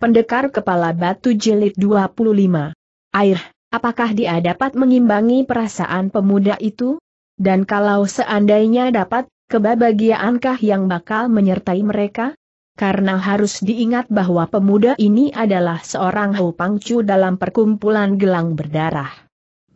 Pendekar Kepala Batu Jilid 25. Air, apakah dia dapat mengimbangi perasaan pemuda itu? Dan kalau seandainya dapat, kebahagiaankah yang bakal menyertai mereka? Karena harus diingat bahwa pemuda ini adalah seorang Hupangcu dalam perkumpulan gelang berdarah.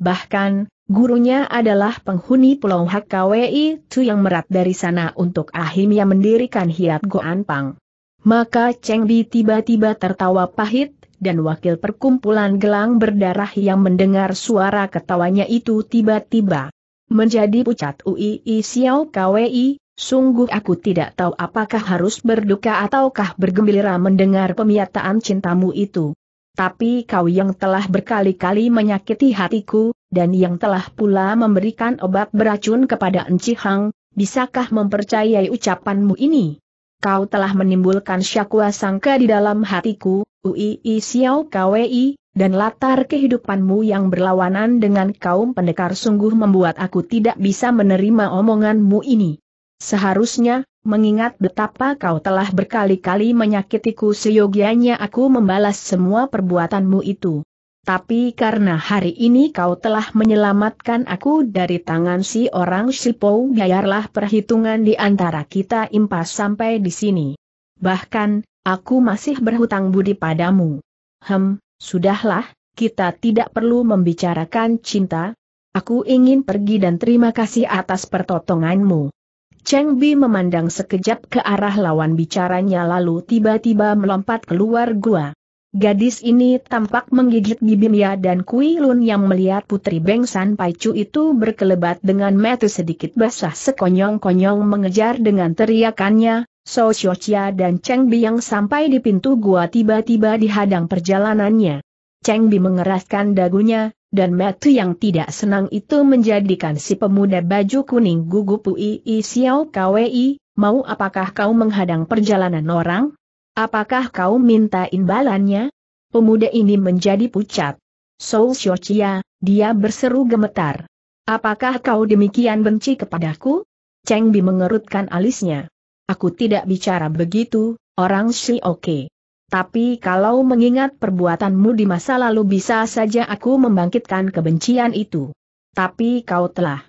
Bahkan, Gurunya adalah penghuni Pulau Hakawi, itu yang merat dari sana untuk Ahimya mendirikan Hiat Pang. Maka Cheng Bi tiba-tiba tertawa pahit, dan wakil perkumpulan gelang berdarah yang mendengar suara ketawanya itu tiba-tiba menjadi pucat Ui Xiao Kwi, sungguh aku tidak tahu apakah harus berduka ataukah bergembira mendengar pemiataan cintamu itu. Tapi kau yang telah berkali-kali menyakiti hatiku, dan yang telah pula memberikan obat beracun kepada Enci Hang, bisakah mempercayai ucapanmu ini? kau telah menimbulkan syakwa sangka di dalam hatiku, Ui Xiao Kwei, dan latar kehidupanmu yang berlawanan dengan kaum pendekar sungguh membuat aku tidak bisa menerima omonganmu ini. Seharusnya, mengingat betapa kau telah berkali-kali menyakitiku seyogianya aku membalas semua perbuatanmu itu. Tapi karena hari ini kau telah menyelamatkan aku dari tangan si orang Sipo, biarlah perhitungan di antara kita impas sampai di sini. Bahkan, aku masih berhutang budi padamu. Hem, sudahlah, kita tidak perlu membicarakan cinta. Aku ingin pergi dan terima kasih atas pertotonganmu. Cheng Bi memandang sekejap ke arah lawan bicaranya lalu tiba-tiba melompat keluar gua. Gadis ini tampak menggigit bibirnya dan Kui Lun yang melihat putri Beng Bengsan Paicu itu berkelebat dengan metu sedikit basah sekonyong-konyong mengejar dengan teriakannya, So Xiochia dan Cheng Bi yang sampai di pintu gua tiba-tiba dihadang perjalanannya. Cheng Bi mengeraskan dagunya, dan metu yang tidak senang itu menjadikan si pemuda baju kuning gugup Ui Xiao Kwei, mau apakah kau menghadang perjalanan orang? Apakah kau minta imbalannya? Pemuda ini menjadi pucat. Soul Shochia, dia berseru gemetar. Apakah kau demikian benci kepadaku? Cheng Bi mengerutkan alisnya. Aku tidak bicara begitu, orang Shi oke. Tapi kalau mengingat perbuatanmu di masa lalu bisa saja aku membangkitkan kebencian itu. Tapi kau telah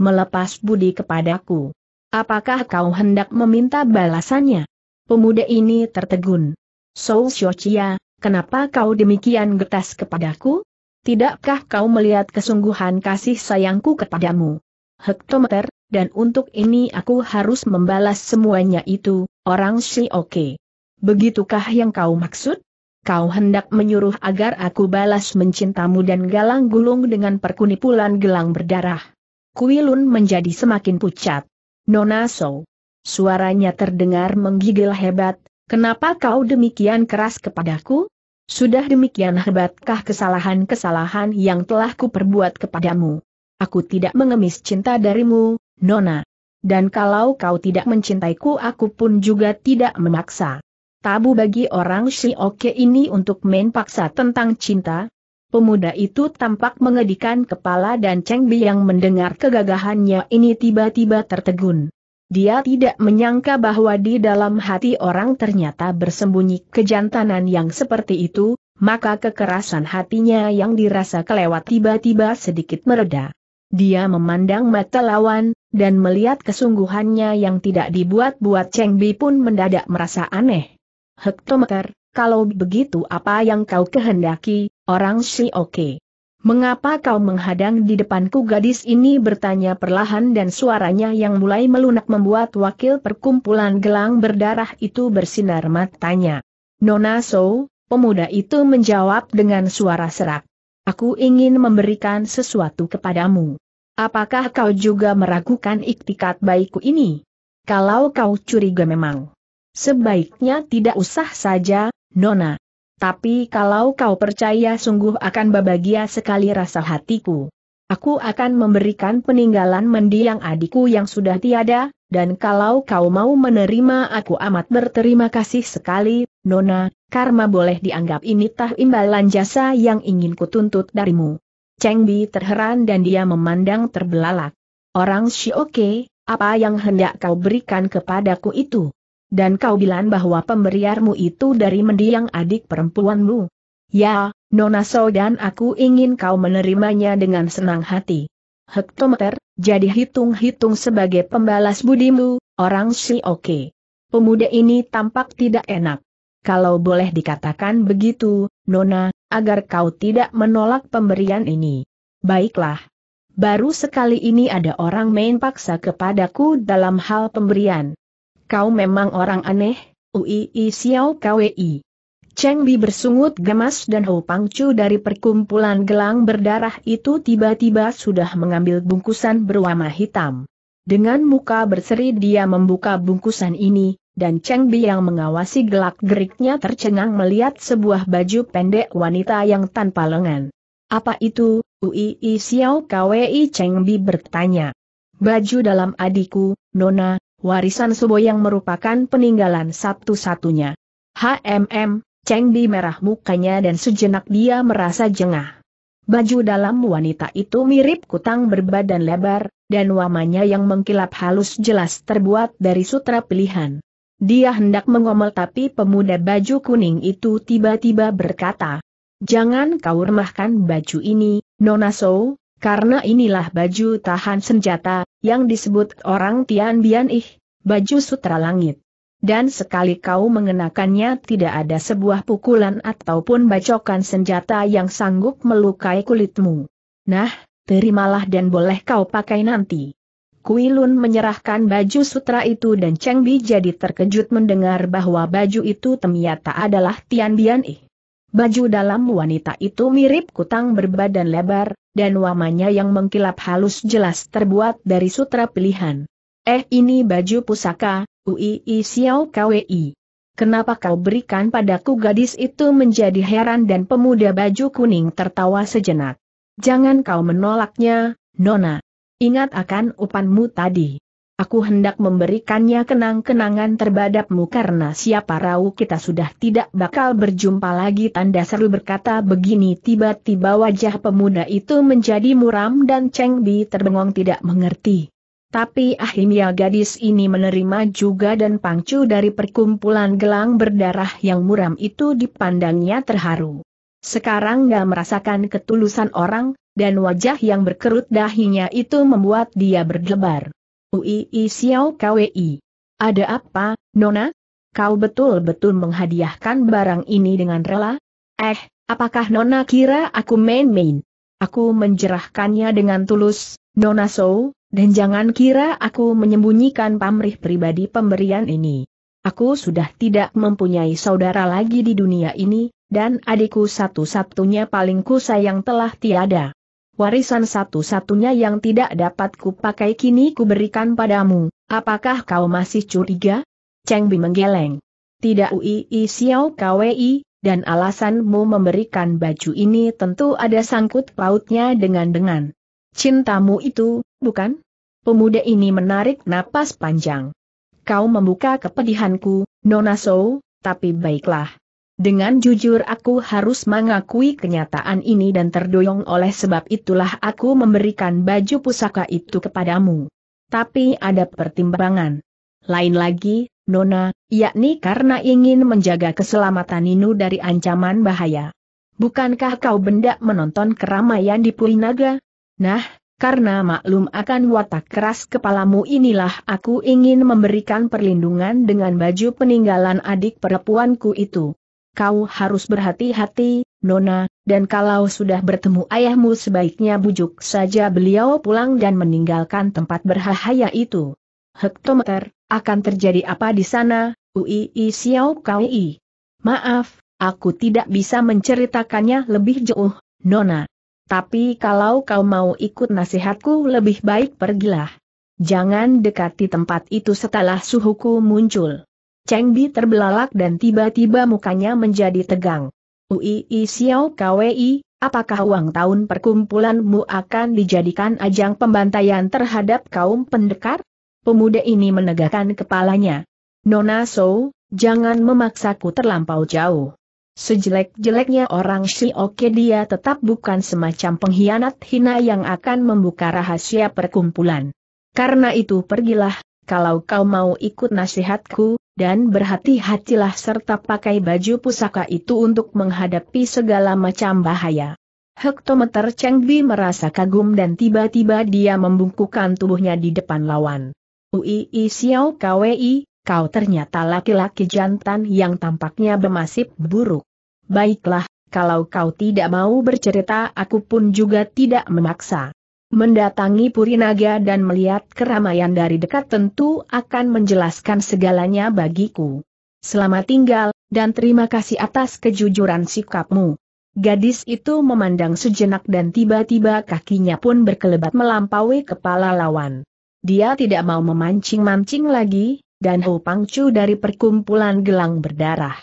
melepas budi kepadaku. Apakah kau hendak meminta balasannya? Pemuda ini tertegun. Soul Shochia, kenapa kau demikian getas kepadaku? Tidakkah kau melihat kesungguhan kasih sayangku kepadamu? Hektometer, dan untuk ini aku harus membalas semuanya itu, orang si oke. Begitukah yang kau maksud? Kau hendak menyuruh agar aku balas mencintamu dan galang gulung dengan perkunipulan gelang berdarah. Kuilun menjadi semakin pucat. Nona So, Suaranya terdengar menggigil hebat, kenapa kau demikian keras kepadaku? Sudah demikian hebatkah kesalahan-kesalahan yang telah kuperbuat kepadamu? Aku tidak mengemis cinta darimu, Nona. Dan kalau kau tidak mencintaiku aku pun juga tidak memaksa. Tabu bagi orang si oke ini untuk main paksa tentang cinta, Pemuda itu tampak mengedikan kepala dan Cheng Bi yang mendengar kegagahannya ini tiba-tiba tertegun. Dia tidak menyangka bahwa di dalam hati orang ternyata bersembunyi kejantanan yang seperti itu, maka kekerasan hatinya yang dirasa kelewat tiba-tiba sedikit mereda. Dia memandang mata lawan, dan melihat kesungguhannya yang tidak dibuat-buat Cheng Bi pun mendadak merasa aneh. Hektometer, kalau begitu apa yang kau kehendaki, orang si oke. Mengapa kau menghadang di depanku gadis ini bertanya perlahan dan suaranya yang mulai melunak membuat wakil perkumpulan gelang berdarah itu bersinar matanya. Nona So, pemuda itu menjawab dengan suara serak. Aku ingin memberikan sesuatu kepadamu. Apakah kau juga meragukan iktikat baikku ini? Kalau kau curiga memang. Sebaiknya tidak usah saja, Nona. Tapi kalau kau percaya sungguh akan bahagia sekali rasa hatiku. Aku akan memberikan peninggalan mendiang adikku yang sudah tiada, dan kalau kau mau menerima aku amat berterima kasih sekali, Nona, karma boleh dianggap ini tah imbalan jasa yang ingin kutuntut darimu. Cheng Bi terheran dan dia memandang terbelalak. Orang Shioke, apa yang hendak kau berikan kepadaku itu? Dan kau bilang bahwa pemberiarmu itu dari mendiang adik perempuanmu. Ya, Nona So dan aku ingin kau menerimanya dengan senang hati. Hektometer, jadi hitung-hitung sebagai pembalas budimu, orang si oke. Pemuda ini tampak tidak enak. Kalau boleh dikatakan begitu, Nona, agar kau tidak menolak pemberian ini. Baiklah. Baru sekali ini ada orang main paksa kepadaku dalam hal pemberian kau memang orang aneh, Ui Xiao Kwei. Cheng Bi bersungut gemas dan Ho Pangcu dari perkumpulan gelang berdarah itu tiba-tiba sudah mengambil bungkusan berwarna hitam. Dengan muka berseri dia membuka bungkusan ini, dan Cheng Bi yang mengawasi gelak-geriknya tercengang melihat sebuah baju pendek wanita yang tanpa lengan. Apa itu, Ui Xiao Kwei Cheng Bi bertanya. Baju dalam adikku, Nona, warisan Subo yang merupakan peninggalan satu-satunya. HMM, Cheng di merah mukanya dan sejenak dia merasa jengah. Baju dalam wanita itu mirip kutang berbadan lebar, dan wamanya yang mengkilap halus jelas terbuat dari sutra pilihan. Dia hendak mengomel tapi pemuda baju kuning itu tiba-tiba berkata, Jangan kau remahkan baju ini, Nona So, karena inilah baju tahan senjata, yang disebut orang Tian Bian Ih, baju sutra langit. Dan sekali kau mengenakannya tidak ada sebuah pukulan ataupun bacokan senjata yang sanggup melukai kulitmu. Nah, terimalah dan boleh kau pakai nanti. Kuilun menyerahkan baju sutra itu dan Cheng Bi jadi terkejut mendengar bahwa baju itu ternyata adalah Tian Bian Ih. Baju dalam wanita itu mirip kutang berbadan lebar, dan wamanya yang mengkilap halus jelas terbuat dari sutra pilihan. Eh ini baju pusaka, UII Xiao Kwei. Kenapa kau berikan padaku gadis itu menjadi heran dan pemuda baju kuning tertawa sejenak. Jangan kau menolaknya, Nona. Ingat akan upanmu tadi. Aku hendak memberikannya kenang-kenangan terhadapmu karena siapa rau kita sudah tidak bakal berjumpa lagi tanda seru berkata begini tiba-tiba wajah pemuda itu menjadi muram dan Cheng Bi terbengong tidak mengerti. Tapi akhirnya gadis ini menerima juga dan pangcu dari perkumpulan gelang berdarah yang muram itu dipandangnya terharu. Sekarang gak merasakan ketulusan orang, dan wajah yang berkerut dahinya itu membuat dia berdebar. Uii Xiao Kwi. Ada apa, Nona? Kau betul-betul menghadiahkan barang ini dengan rela? Eh, apakah Nona kira aku main-main? Aku menjerahkannya dengan tulus, Nona So, dan jangan kira aku menyembunyikan pamrih pribadi pemberian ini. Aku sudah tidak mempunyai saudara lagi di dunia ini, dan adikku satu-satunya paling ku sayang telah tiada warisan satu-satunya yang tidak dapat kupakai kini kuberikan padamu, apakah kau masih curiga? Cheng Bi menggeleng. Tidak Ui Xiao Kwei, dan alasanmu memberikan baju ini tentu ada sangkut pautnya dengan-dengan. Cintamu itu, bukan? Pemuda ini menarik napas panjang. Kau membuka kepedihanku, Nona So, tapi baiklah. Dengan jujur aku harus mengakui kenyataan ini dan terdoyong oleh sebab itulah aku memberikan baju pusaka itu kepadamu. Tapi ada pertimbangan. Lain lagi, Nona, yakni karena ingin menjaga keselamatan Ninu dari ancaman bahaya. Bukankah kau benda menonton keramaian di Purinaga? Nah, karena maklum akan watak keras kepalamu inilah aku ingin memberikan perlindungan dengan baju peninggalan adik perempuanku itu kau harus berhati-hati, Nona, dan kalau sudah bertemu ayahmu sebaiknya bujuk saja beliau pulang dan meninggalkan tempat berbahaya itu. Hektometer, akan terjadi apa di sana, Uii Xiao Kaui? Maaf, aku tidak bisa menceritakannya lebih jauh, Nona. Tapi kalau kau mau ikut nasihatku lebih baik pergilah. Jangan dekati tempat itu setelah suhuku muncul. Cheng Bi terbelalak dan tiba-tiba mukanya menjadi tegang. Uii Xiao Kwei, apakah uang tahun perkumpulanmu akan dijadikan ajang pembantaian terhadap kaum pendekar? Pemuda ini menegakkan kepalanya. Nona So, jangan memaksaku terlampau jauh. Sejelek-jeleknya orang Oke dia tetap bukan semacam pengkhianat hina yang akan membuka rahasia perkumpulan. Karena itu pergilah, kalau kau mau ikut nasihatku, dan berhati-hatilah serta pakai baju pusaka itu untuk menghadapi segala macam bahaya. Hektometer Cheng Bi merasa kagum dan tiba-tiba dia membungkukkan tubuhnya di depan lawan. Ui Xiao Kwei, kau ternyata laki-laki jantan yang tampaknya bermasif buruk. Baiklah, kalau kau tidak mau bercerita aku pun juga tidak memaksa mendatangi Purinaga dan melihat keramaian dari dekat tentu akan menjelaskan segalanya bagiku. Selamat tinggal, dan terima kasih atas kejujuran sikapmu. Gadis itu memandang sejenak dan tiba-tiba kakinya pun berkelebat melampaui kepala lawan. Dia tidak mau memancing-mancing lagi, dan Ho Pangcu dari perkumpulan gelang berdarah.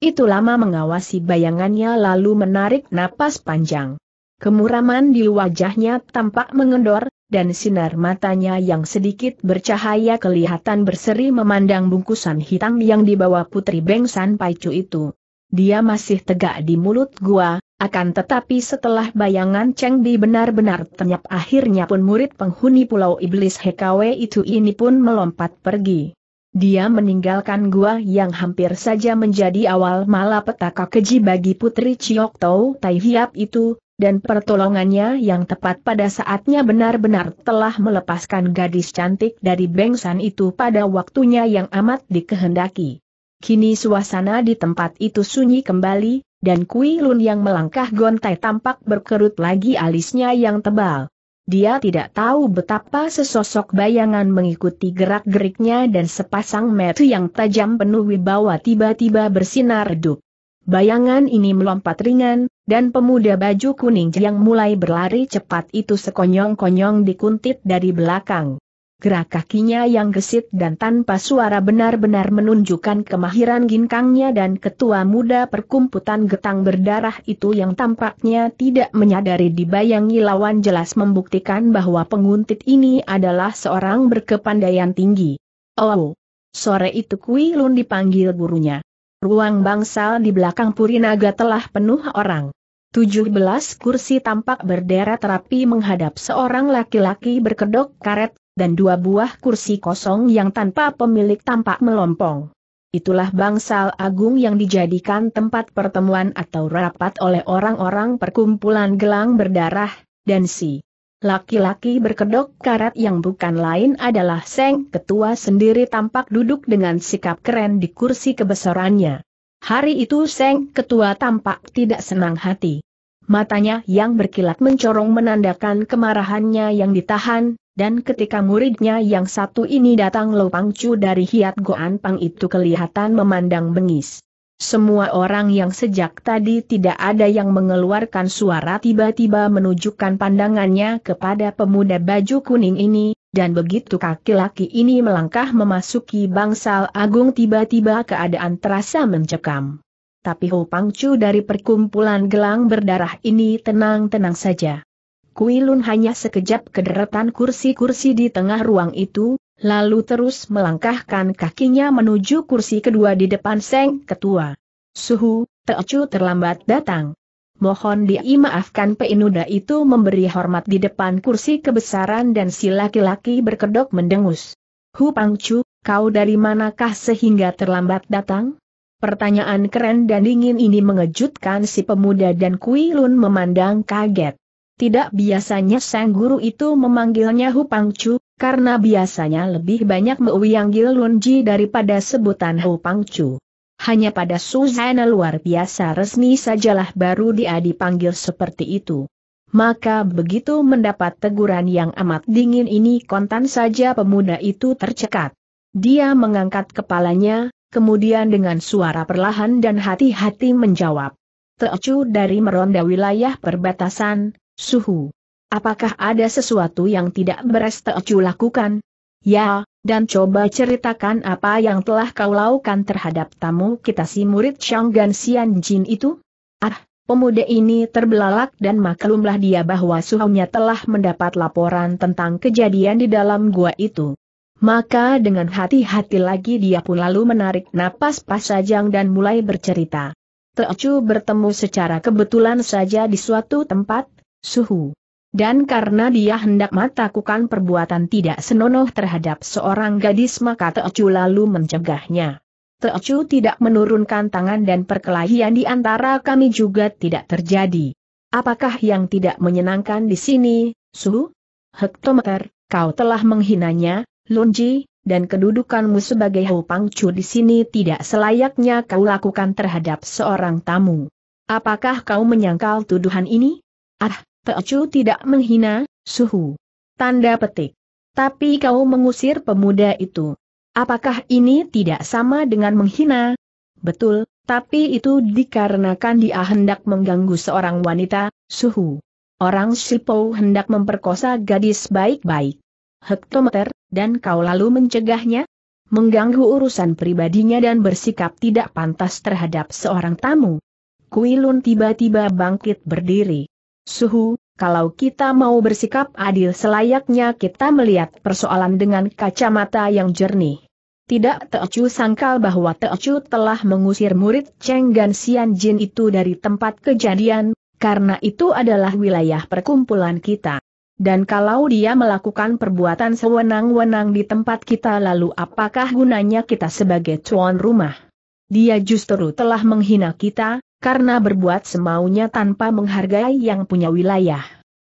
Itu lama mengawasi bayangannya lalu menarik napas panjang. Kemuraman di wajahnya tampak mengendor, dan sinar matanya yang sedikit bercahaya kelihatan berseri memandang bungkusan hitam yang dibawa Putri Bengsan Paicu itu. Dia masih tegak di mulut gua, akan tetapi setelah bayangan Cheng Di benar-benar ternyap akhirnya pun murid penghuni Pulau Iblis HKW itu ini pun melompat pergi. Dia meninggalkan gua yang hampir saja menjadi awal malapetaka keji bagi putri Chiok Tau Tai Hiap itu, dan pertolongannya yang tepat pada saatnya benar-benar telah melepaskan gadis cantik dari bengsan itu pada waktunya yang amat dikehendaki. Kini suasana di tempat itu sunyi kembali, dan Kui Lun yang melangkah gontai tampak berkerut lagi alisnya yang tebal. Dia tidak tahu betapa sesosok bayangan mengikuti gerak-geriknya dan sepasang mata yang tajam penuh wibawa tiba-tiba bersinar redup. Bayangan ini melompat ringan, dan pemuda baju kuning yang mulai berlari cepat itu sekonyong-konyong dikuntit dari belakang. Gerak kakinya yang gesit dan tanpa suara benar-benar menunjukkan kemahiran ginkangnya dan ketua muda perkumputan getang berdarah itu yang tampaknya tidak menyadari dibayangi lawan jelas membuktikan bahwa penguntit ini adalah seorang berkepandaian tinggi. Oh! Sore itu Kui Lun dipanggil gurunya ruang bangsal di belakang Purinaga telah penuh orang. 17 kursi tampak berderet rapi menghadap seorang laki-laki berkedok karet, dan dua buah kursi kosong yang tanpa pemilik tampak melompong. Itulah bangsal agung yang dijadikan tempat pertemuan atau rapat oleh orang-orang perkumpulan gelang berdarah, dan si Laki-laki berkedok karat yang bukan lain adalah Seng Ketua sendiri tampak duduk dengan sikap keren di kursi kebesarannya. Hari itu Seng Ketua tampak tidak senang hati. Matanya yang berkilat mencorong menandakan kemarahannya yang ditahan, dan ketika muridnya yang satu ini datang Lo Pangcu dari Hiat Goan Pang itu kelihatan memandang bengis. Semua orang yang sejak tadi tidak ada yang mengeluarkan suara tiba-tiba menunjukkan pandangannya kepada pemuda baju kuning ini, dan begitu kaki laki ini melangkah memasuki bangsal agung tiba-tiba keadaan terasa mencekam. Tapi Ho Pangcu dari perkumpulan gelang berdarah ini tenang-tenang saja. Kuilun hanya sekejap kederetan kursi-kursi di tengah ruang itu, lalu terus melangkahkan kakinya menuju kursi kedua di depan Seng Ketua. Suhu, Teocu terlambat datang. Mohon diimaafkan peinuda itu memberi hormat di depan kursi kebesaran dan si laki-laki berkedok mendengus. Hu Pangcu, kau dari manakah sehingga terlambat datang? Pertanyaan keren dan dingin ini mengejutkan si pemuda dan Kui Lun memandang kaget. Tidak biasanya sang guru itu memanggilnya Hu Pangcu, karena biasanya lebih banyak Mewi yang Gilunji daripada sebutan Ho Pangcu. Hanya pada Suzana luar biasa resmi sajalah baru dia dipanggil seperti itu. Maka begitu mendapat teguran yang amat dingin ini kontan saja pemuda itu tercekat. Dia mengangkat kepalanya, kemudian dengan suara perlahan dan hati-hati menjawab. Teocu dari meronda wilayah perbatasan, suhu. Apakah ada sesuatu yang tidak beres Teocu lakukan? Ya, dan coba ceritakan apa yang telah kau lakukan terhadap tamu kita si murid Shanggan Sian Jin itu? Ah, pemuda ini terbelalak dan maklumlah dia bahwa suhunya telah mendapat laporan tentang kejadian di dalam gua itu. Maka dengan hati-hati lagi dia pun lalu menarik napas pasajang dan mulai bercerita. Teocu bertemu secara kebetulan saja di suatu tempat, suhu. Dan karena dia hendak matakukan perbuatan tidak senonoh terhadap seorang gadis maka Teocu lalu mencegahnya. Teocu tidak menurunkan tangan dan perkelahian di antara kami juga tidak terjadi. Apakah yang tidak menyenangkan di sini, Su? Hektometer, kau telah menghinanya, Lunji, dan kedudukanmu sebagai Hou Pangcu di sini tidak selayaknya kau lakukan terhadap seorang tamu. Apakah kau menyangkal tuduhan ini? Ah, Teocu tidak menghina, suhu. Tanda petik. Tapi kau mengusir pemuda itu. Apakah ini tidak sama dengan menghina? Betul, tapi itu dikarenakan dia hendak mengganggu seorang wanita, suhu. Orang Sipo hendak memperkosa gadis baik-baik. Hektometer, dan kau lalu mencegahnya? Mengganggu urusan pribadinya dan bersikap tidak pantas terhadap seorang tamu. Kuilun tiba-tiba bangkit berdiri. Suhu, kalau kita mau bersikap adil selayaknya kita melihat persoalan dengan kacamata yang jernih. Tidak Teocu sangkal bahwa Teocu telah mengusir murid Cheng Gan Xian Jin itu dari tempat kejadian, karena itu adalah wilayah perkumpulan kita. Dan kalau dia melakukan perbuatan sewenang-wenang di tempat kita lalu apakah gunanya kita sebagai tuan rumah? Dia justru telah menghina kita, karena berbuat semaunya tanpa menghargai yang punya wilayah.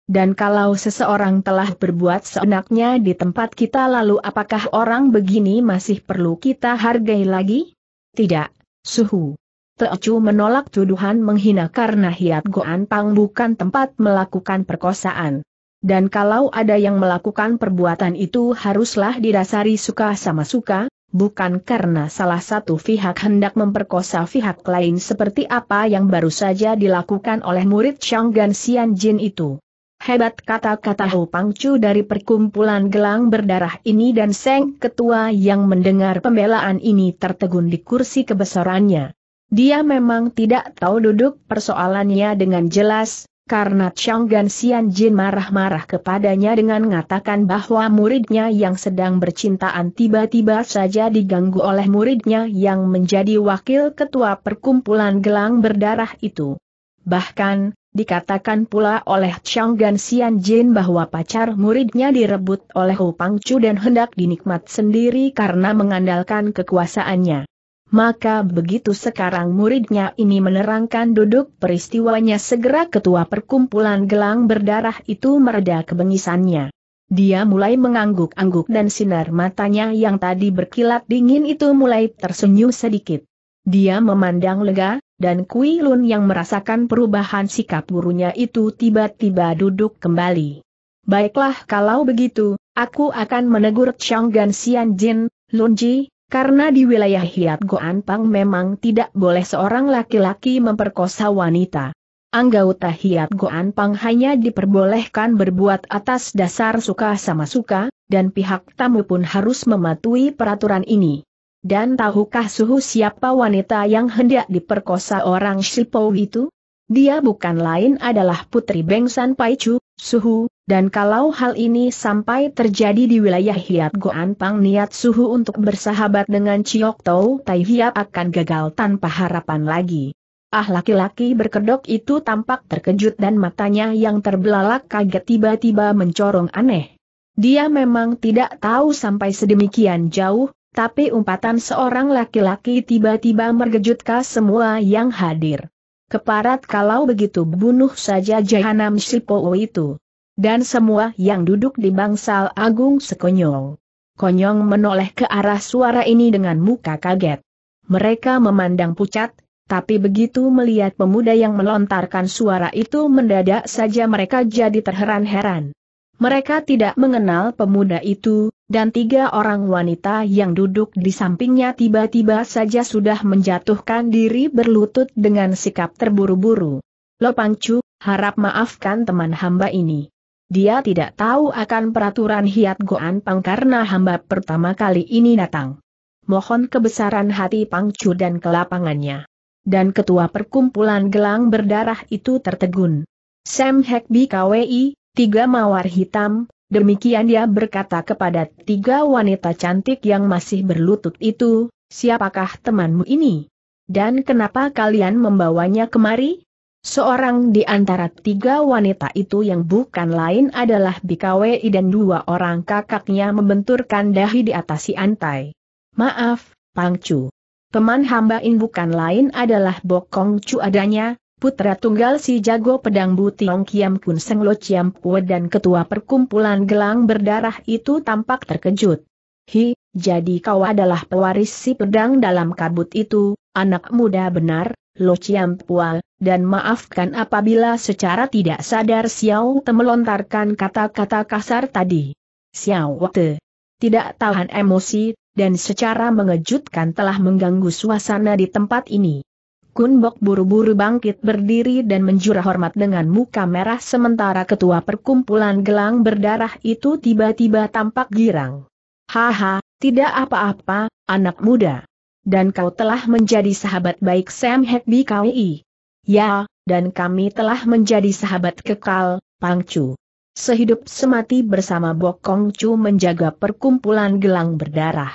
Dan kalau seseorang telah berbuat seenaknya di tempat kita lalu apakah orang begini masih perlu kita hargai lagi? Tidak, suhu. Teocu menolak tuduhan menghina karena Hiat Goan Pang bukan tempat melakukan perkosaan. Dan kalau ada yang melakukan perbuatan itu haruslah didasari suka sama suka, bukan karena salah satu pihak hendak memperkosa pihak lain seperti apa yang baru saja dilakukan oleh murid Shanggan Sian Jin itu. Hebat kata-kata Hu Pangcu dari perkumpulan gelang berdarah ini dan Seng Ketua yang mendengar pembelaan ini tertegun di kursi kebesarannya. Dia memang tidak tahu duduk persoalannya dengan jelas, karena Gan Xian Jin marah-marah kepadanya dengan mengatakan bahwa muridnya yang sedang bercintaan tiba-tiba saja diganggu oleh muridnya yang menjadi wakil ketua perkumpulan gelang berdarah itu. Bahkan, dikatakan pula oleh Gan Xian Jin bahwa pacar muridnya direbut oleh Hu Chu dan hendak dinikmat sendiri karena mengandalkan kekuasaannya. Maka begitu sekarang muridnya ini menerangkan duduk peristiwanya segera ketua perkumpulan gelang berdarah itu mereda kebengisannya. Dia mulai mengangguk-angguk dan sinar matanya yang tadi berkilat dingin itu mulai tersenyum sedikit. Dia memandang lega, dan Kui Lun yang merasakan perubahan sikap gurunya itu tiba-tiba duduk kembali. Baiklah kalau begitu, aku akan menegur Chang Gan Xian Jin, Lun Ji. Karena di wilayah Hiat Goan Pang memang tidak boleh seorang laki-laki memperkosa wanita. Anggota Hiat Goan Pang hanya diperbolehkan berbuat atas dasar suka sama suka, dan pihak tamu pun harus mematuhi peraturan ini. Dan tahukah suhu siapa wanita yang hendak diperkosa orang Shipou itu? Dia bukan lain adalah Putri Bengsan Paicu, suhu, dan kalau hal ini sampai terjadi di wilayah Hiat Goan Pang niat suhu untuk bersahabat dengan Chiok Tau Tai Hiat akan gagal tanpa harapan lagi. Ah laki-laki berkedok itu tampak terkejut dan matanya yang terbelalak kaget tiba-tiba mencorong aneh. Dia memang tidak tahu sampai sedemikian jauh, tapi umpatan seorang laki-laki tiba-tiba mergejutkan semua yang hadir. Keparat kalau begitu bunuh saja Jahanam Sipo itu dan semua yang duduk di bangsal agung sekonyol. Konyong menoleh ke arah suara ini dengan muka kaget. Mereka memandang pucat, tapi begitu melihat pemuda yang melontarkan suara itu mendadak saja mereka jadi terheran-heran. Mereka tidak mengenal pemuda itu, dan tiga orang wanita yang duduk di sampingnya tiba-tiba saja sudah menjatuhkan diri berlutut dengan sikap terburu-buru. Lopangcu, harap maafkan teman hamba ini. Dia tidak tahu akan peraturan Hiat Goan Pang karena hamba pertama kali ini datang. Mohon kebesaran hati Pangcu dan kelapangannya. Dan ketua perkumpulan gelang berdarah itu tertegun. Sam Hek KWI, tiga mawar hitam, demikian dia berkata kepada tiga wanita cantik yang masih berlutut itu, siapakah temanmu ini? Dan kenapa kalian membawanya kemari? Seorang di antara tiga wanita itu yang bukan lain adalah Bikawei dan dua orang kakaknya membenturkan dahi di atas si antai. Maaf, Pangcu. Teman hamba in bukan lain adalah Bokong Cu adanya, putra tunggal si jago pedang Butiong Kiam Kun Seng Lo Chiam Pue dan ketua perkumpulan gelang berdarah itu tampak terkejut. Hi, jadi kau adalah pewaris si pedang dalam kabut itu, anak muda benar? Lo Pua, dan maafkan apabila secara tidak sadar Xiao Te melontarkan kata-kata kasar tadi. Xiao Te tidak tahan emosi, dan secara mengejutkan telah mengganggu suasana di tempat ini. Kun Bok buru-buru bangkit berdiri dan menjura hormat dengan muka merah sementara ketua perkumpulan gelang berdarah itu tiba-tiba tampak girang. Haha, tidak apa-apa, anak muda dan kau telah menjadi sahabat baik Sam Bi KWI. Ya, dan kami telah menjadi sahabat kekal, Pang Chu. Sehidup semati bersama Bokong Chu menjaga perkumpulan gelang berdarah.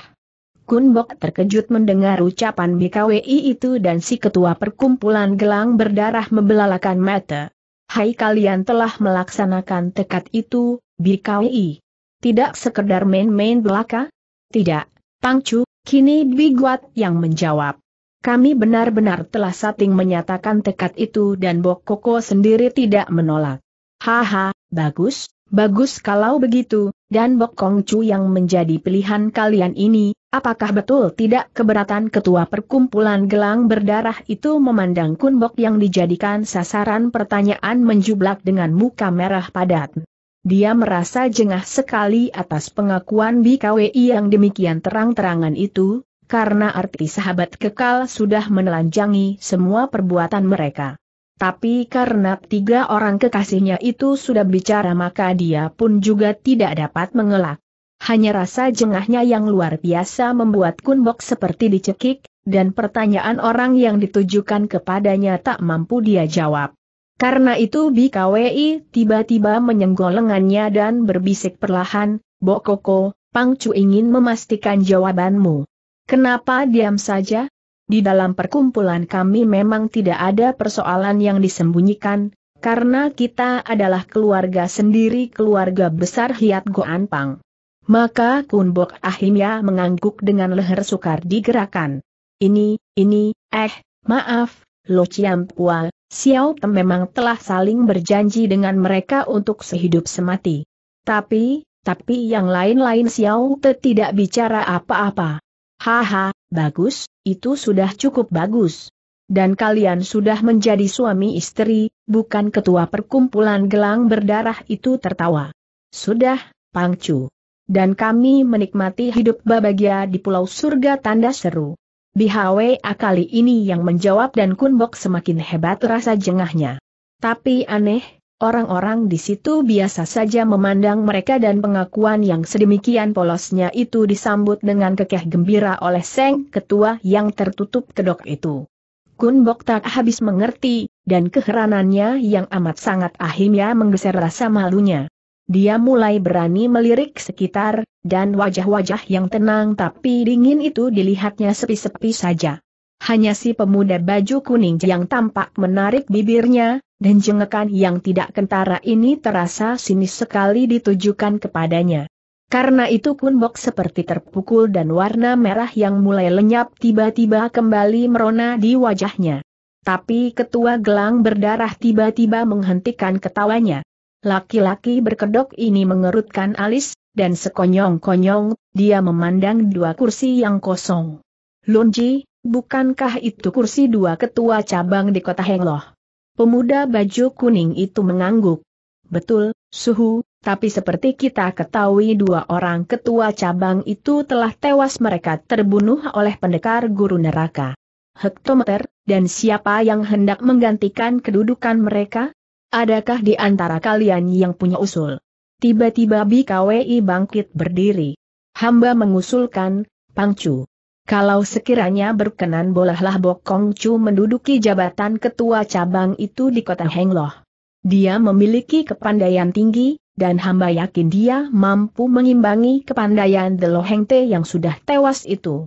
Kun Bok terkejut mendengar ucapan BKWI itu dan si ketua perkumpulan gelang berdarah membelalakan mata. Hai kalian telah melaksanakan tekad itu, BKWI. Tidak sekedar main-main belaka? Tidak, Pang Chu. Kini Biguat yang menjawab. Kami benar-benar telah sating menyatakan tekad itu dan Bok Koko sendiri tidak menolak. Haha, bagus, bagus kalau begitu, dan Bok Kong Chu yang menjadi pilihan kalian ini, apakah betul tidak keberatan ketua perkumpulan gelang berdarah itu memandang Kun Bok yang dijadikan sasaran pertanyaan menjublak dengan muka merah padat. Dia merasa jengah sekali atas pengakuan BKWI yang demikian terang-terangan itu, karena arti sahabat kekal sudah menelanjangi semua perbuatan mereka. Tapi karena tiga orang kekasihnya itu sudah bicara maka dia pun juga tidak dapat mengelak. Hanya rasa jengahnya yang luar biasa membuat Kunbok seperti dicekik, dan pertanyaan orang yang ditujukan kepadanya tak mampu dia jawab. Karena itu BKWI tiba-tiba menyenggol lengannya dan berbisik perlahan, Bokoko, Pangcu ingin memastikan jawabanmu. Kenapa diam saja? Di dalam perkumpulan kami memang tidak ada persoalan yang disembunyikan, karena kita adalah keluarga sendiri keluarga besar Hiat Goan Pang. Maka Kunbok akhirnya mengangguk dengan leher sukar digerakkan. Ini, ini, eh, maaf, Lo Chiam Pua, Xiao Tem memang telah saling berjanji dengan mereka untuk sehidup semati. Tapi, tapi yang lain-lain Xiao Te tidak bicara apa-apa. Haha, bagus, itu sudah cukup bagus. Dan kalian sudah menjadi suami istri, bukan ketua perkumpulan gelang berdarah itu tertawa. Sudah, Pangcu. Dan kami menikmati hidup bahagia di pulau surga tanda seru. Bihawe akali ini yang menjawab dan Kunbok semakin hebat rasa jengahnya. Tapi aneh, orang-orang di situ biasa saja memandang mereka dan pengakuan yang sedemikian polosnya itu disambut dengan kekeh gembira oleh Seng Ketua yang tertutup kedok itu. Kunbok tak habis mengerti, dan keheranannya yang amat sangat ahimya menggeser rasa malunya. Dia mulai berani melirik sekitar, dan wajah-wajah yang tenang tapi dingin itu dilihatnya sepi-sepi saja. Hanya si pemuda baju kuning yang tampak menarik bibirnya, dan jengekan yang tidak kentara ini terasa sinis sekali ditujukan kepadanya. Karena itu Kunbok seperti terpukul dan warna merah yang mulai lenyap tiba-tiba kembali merona di wajahnya. Tapi ketua gelang berdarah tiba-tiba menghentikan ketawanya. Laki-laki berkedok ini mengerutkan alis, dan sekonyong-konyong, dia memandang dua kursi yang kosong. Lunji, bukankah itu kursi dua ketua cabang di kota Hengloh? Pemuda baju kuning itu mengangguk. Betul, Suhu, tapi seperti kita ketahui dua orang ketua cabang itu telah tewas mereka terbunuh oleh pendekar guru neraka. Hektometer, dan siapa yang hendak menggantikan kedudukan mereka? Adakah di antara kalian yang punya usul? Tiba-tiba BKWI bangkit berdiri. Hamba mengusulkan, Pangcu. Kalau sekiranya berkenan bolehlah Kong Chu menduduki jabatan ketua cabang itu di kota Hengloh. Dia memiliki kepandaian tinggi, dan hamba yakin dia mampu mengimbangi kepandaian The Lohengte yang sudah tewas itu.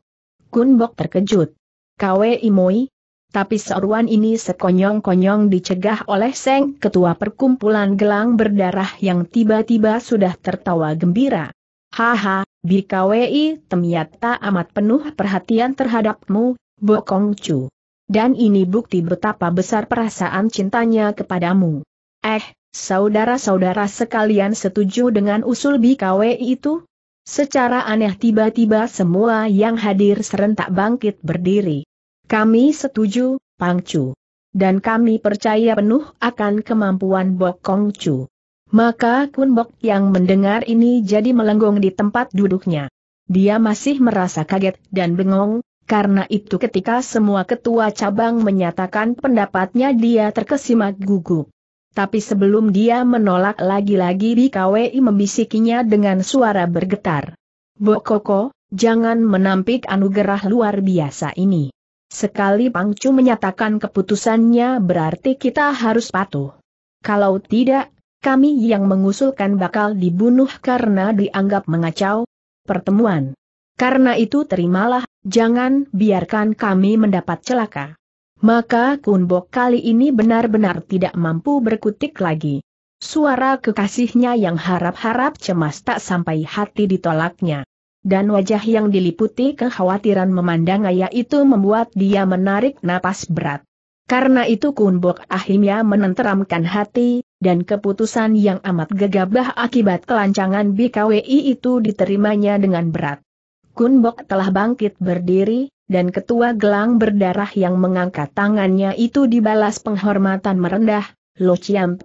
Kun Bok terkejut. Kwe Imoi, tapi seruan ini sekonyong-konyong dicegah oleh Seng Ketua Perkumpulan Gelang Berdarah yang tiba-tiba sudah tertawa gembira. Haha, BKWI ternyata amat penuh perhatian terhadapmu, Bokong Chu. Dan ini bukti betapa besar perasaan cintanya kepadamu. Eh, saudara-saudara sekalian setuju dengan usul BKWI itu? Secara aneh tiba-tiba semua yang hadir serentak bangkit berdiri. Kami setuju, Pang Chu. Dan kami percaya penuh akan kemampuan Bok Kong Chu. Maka Kun Bok yang mendengar ini jadi melenggong di tempat duduknya. Dia masih merasa kaget dan bengong, karena itu ketika semua ketua cabang menyatakan pendapatnya dia terkesima gugup. Tapi sebelum dia menolak lagi-lagi BKWI membisikinya dengan suara bergetar. Koko, jangan menampik anugerah luar biasa ini. Sekali Pangcu menyatakan keputusannya berarti kita harus patuh. Kalau tidak, kami yang mengusulkan bakal dibunuh karena dianggap mengacau pertemuan. Karena itu terimalah, jangan biarkan kami mendapat celaka. Maka Kunbok kali ini benar-benar tidak mampu berkutik lagi. Suara kekasihnya yang harap-harap cemas tak sampai hati ditolaknya dan wajah yang diliputi kekhawatiran memandang ayah itu membuat dia menarik napas berat. Karena itu Kunbok akhirnya menenteramkan hati, dan keputusan yang amat gegabah akibat kelancangan BKWI itu diterimanya dengan berat. Kunbok telah bangkit berdiri, dan ketua gelang berdarah yang mengangkat tangannya itu dibalas penghormatan merendah, Lo Chiam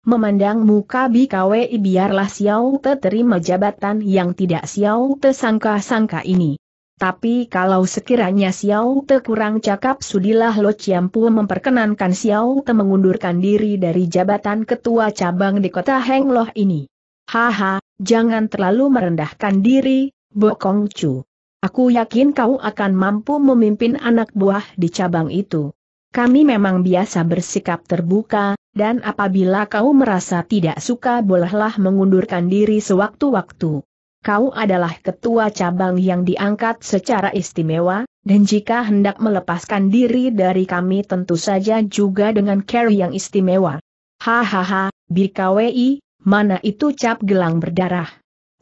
Memandang muka BKWI biarlah Xiao Te terima jabatan yang tidak Xiao Te sangka-sangka ini. Tapi kalau sekiranya Xiao Te kurang cakap sudilah Lo Chiampu memperkenankan Xiao Te mengundurkan diri dari jabatan ketua cabang di kota Hengloh ini. Haha, jangan terlalu merendahkan diri, Bokong Chu. Aku yakin kau akan mampu memimpin anak buah di cabang itu. Kami memang biasa bersikap terbuka, dan apabila kau merasa tidak suka bolehlah mengundurkan diri sewaktu-waktu. Kau adalah ketua cabang yang diangkat secara istimewa, dan jika hendak melepaskan diri dari kami tentu saja juga dengan care yang istimewa. Hahaha, BKWI, mana itu cap gelang berdarah.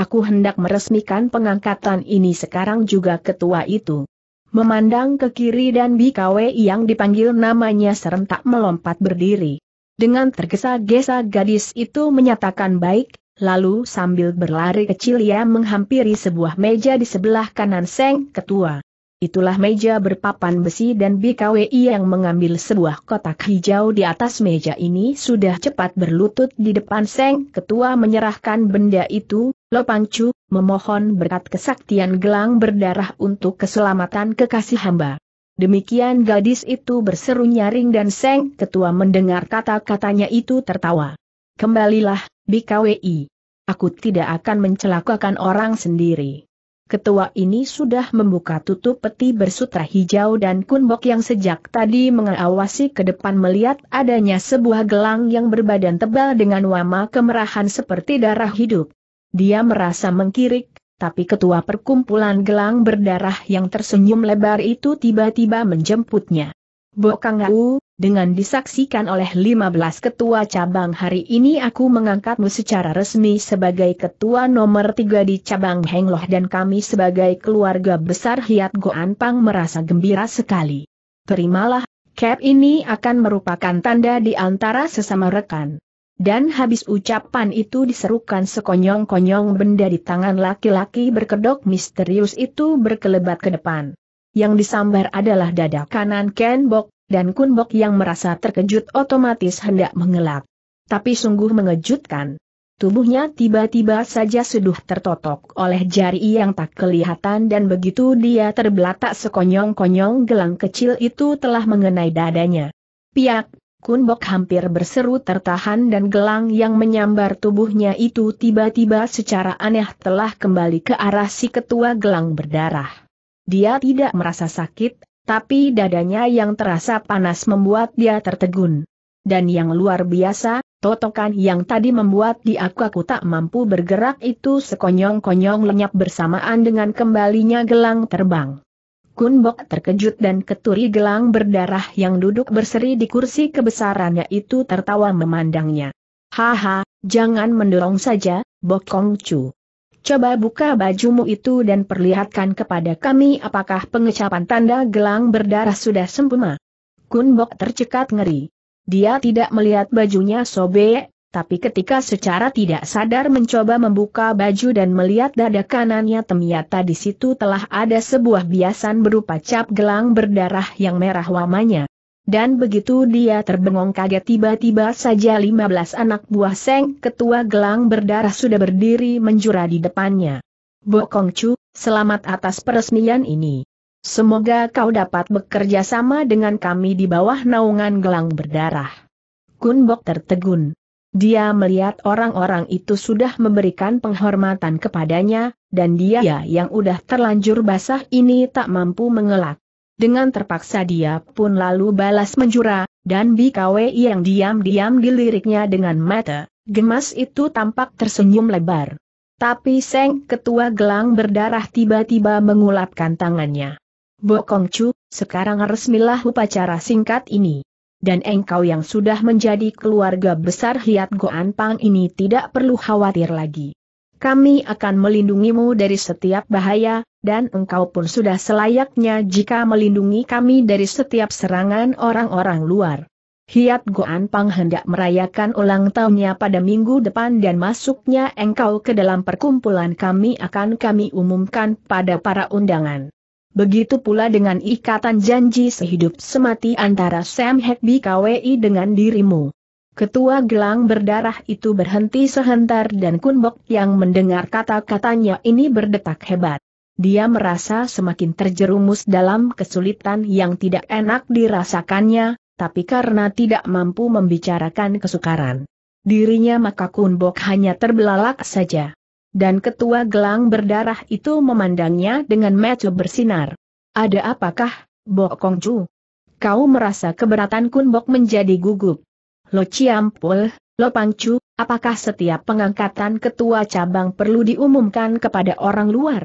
Aku hendak meresmikan pengangkatan ini sekarang juga ketua itu. Memandang ke kiri dan BKWI yang dipanggil namanya serentak melompat berdiri. Dengan tergesa-gesa gadis itu menyatakan baik, lalu sambil berlari kecil ia menghampiri sebuah meja di sebelah kanan Seng Ketua. Itulah meja berpapan besi dan BKWI yang mengambil sebuah kotak hijau di atas meja ini sudah cepat berlutut di depan Seng Ketua menyerahkan benda itu, Lopangcu, memohon berkat kesaktian gelang berdarah untuk keselamatan kekasih hamba. Demikian gadis itu berseru nyaring dan Seng Ketua mendengar kata-katanya itu tertawa. Kembalilah, BKWI. Aku tidak akan mencelakakan orang sendiri. Ketua ini sudah membuka tutup peti bersutra hijau dan kunbok yang sejak tadi mengawasi ke depan melihat adanya sebuah gelang yang berbadan tebal dengan wama kemerahan seperti darah hidup. Dia merasa mengkirik, tapi ketua perkumpulan gelang berdarah yang tersenyum lebar itu tiba-tiba menjemputnya. Bokangau, dengan disaksikan oleh 15 ketua cabang hari ini aku mengangkatmu secara resmi sebagai ketua nomor 3 di cabang Hengloh dan kami sebagai keluarga besar Hiat Goan Pang merasa gembira sekali. Terimalah, cap ini akan merupakan tanda di antara sesama rekan. Dan habis ucapan itu diserukan sekonyong-konyong benda di tangan laki-laki berkedok misterius itu berkelebat ke depan. Yang disambar adalah dada kanan Ken Bok, dan Kun Bok yang merasa terkejut otomatis hendak mengelak. Tapi sungguh mengejutkan. Tubuhnya tiba-tiba saja seduh tertotok oleh jari yang tak kelihatan dan begitu dia terbelatak sekonyong-konyong gelang kecil itu telah mengenai dadanya. Piak Kunbok hampir berseru tertahan dan gelang yang menyambar tubuhnya itu tiba-tiba secara aneh telah kembali ke arah si ketua gelang berdarah. Dia tidak merasa sakit, tapi dadanya yang terasa panas membuat dia tertegun. Dan yang luar biasa, totokan yang tadi membuat dia aku tak mampu bergerak itu sekonyong-konyong lenyap bersamaan dengan kembalinya gelang terbang. Kun Bok terkejut dan keturi gelang berdarah yang duduk berseri di kursi kebesarannya itu tertawa memandangnya. Haha, jangan mendorong saja, Bok Kong Chu. Coba buka bajumu itu dan perlihatkan kepada kami apakah pengecapan tanda gelang berdarah sudah sempurna. Kun Bok tercekat ngeri. Dia tidak melihat bajunya sobek, tapi ketika secara tidak sadar mencoba membuka baju dan melihat dada kanannya ternyata di situ telah ada sebuah biasan berupa cap gelang berdarah yang merah wamanya. Dan begitu dia terbengong kaget tiba-tiba saja 15 anak buah Seng ketua gelang berdarah sudah berdiri menjura di depannya. Bokong Chu, selamat atas peresmian ini. Semoga kau dapat bekerja sama dengan kami di bawah naungan gelang berdarah. Kun Bok tertegun. Dia melihat orang-orang itu sudah memberikan penghormatan kepadanya, dan dia ya, yang udah terlanjur basah ini tak mampu mengelak. Dengan terpaksa dia pun lalu balas menjura, dan BKW yang diam-diam diliriknya dengan mata, gemas itu tampak tersenyum lebar. Tapi Seng Ketua Gelang berdarah tiba-tiba mengulapkan tangannya. Chu, sekarang resmilah upacara singkat ini dan engkau yang sudah menjadi keluarga besar Hiat Goan Pang ini tidak perlu khawatir lagi. Kami akan melindungimu dari setiap bahaya, dan engkau pun sudah selayaknya jika melindungi kami dari setiap serangan orang-orang luar. Hiat Goan Pang hendak merayakan ulang tahunnya pada minggu depan dan masuknya engkau ke dalam perkumpulan kami akan kami umumkan pada para undangan. Begitu pula dengan ikatan janji sehidup semati antara Sam Hekbi KWI dengan dirimu. Ketua gelang berdarah itu berhenti sehentar dan Kunbok yang mendengar kata-katanya ini berdetak hebat. Dia merasa semakin terjerumus dalam kesulitan yang tidak enak dirasakannya, tapi karena tidak mampu membicarakan kesukaran dirinya maka Kunbok hanya terbelalak saja dan ketua gelang berdarah itu memandangnya dengan mata bersinar. Ada apakah, Bok Kongcu? Kau merasa keberatan Kun Bok menjadi gugup. Lo Ciampul, Lo Pangcu, apakah setiap pengangkatan ketua cabang perlu diumumkan kepada orang luar?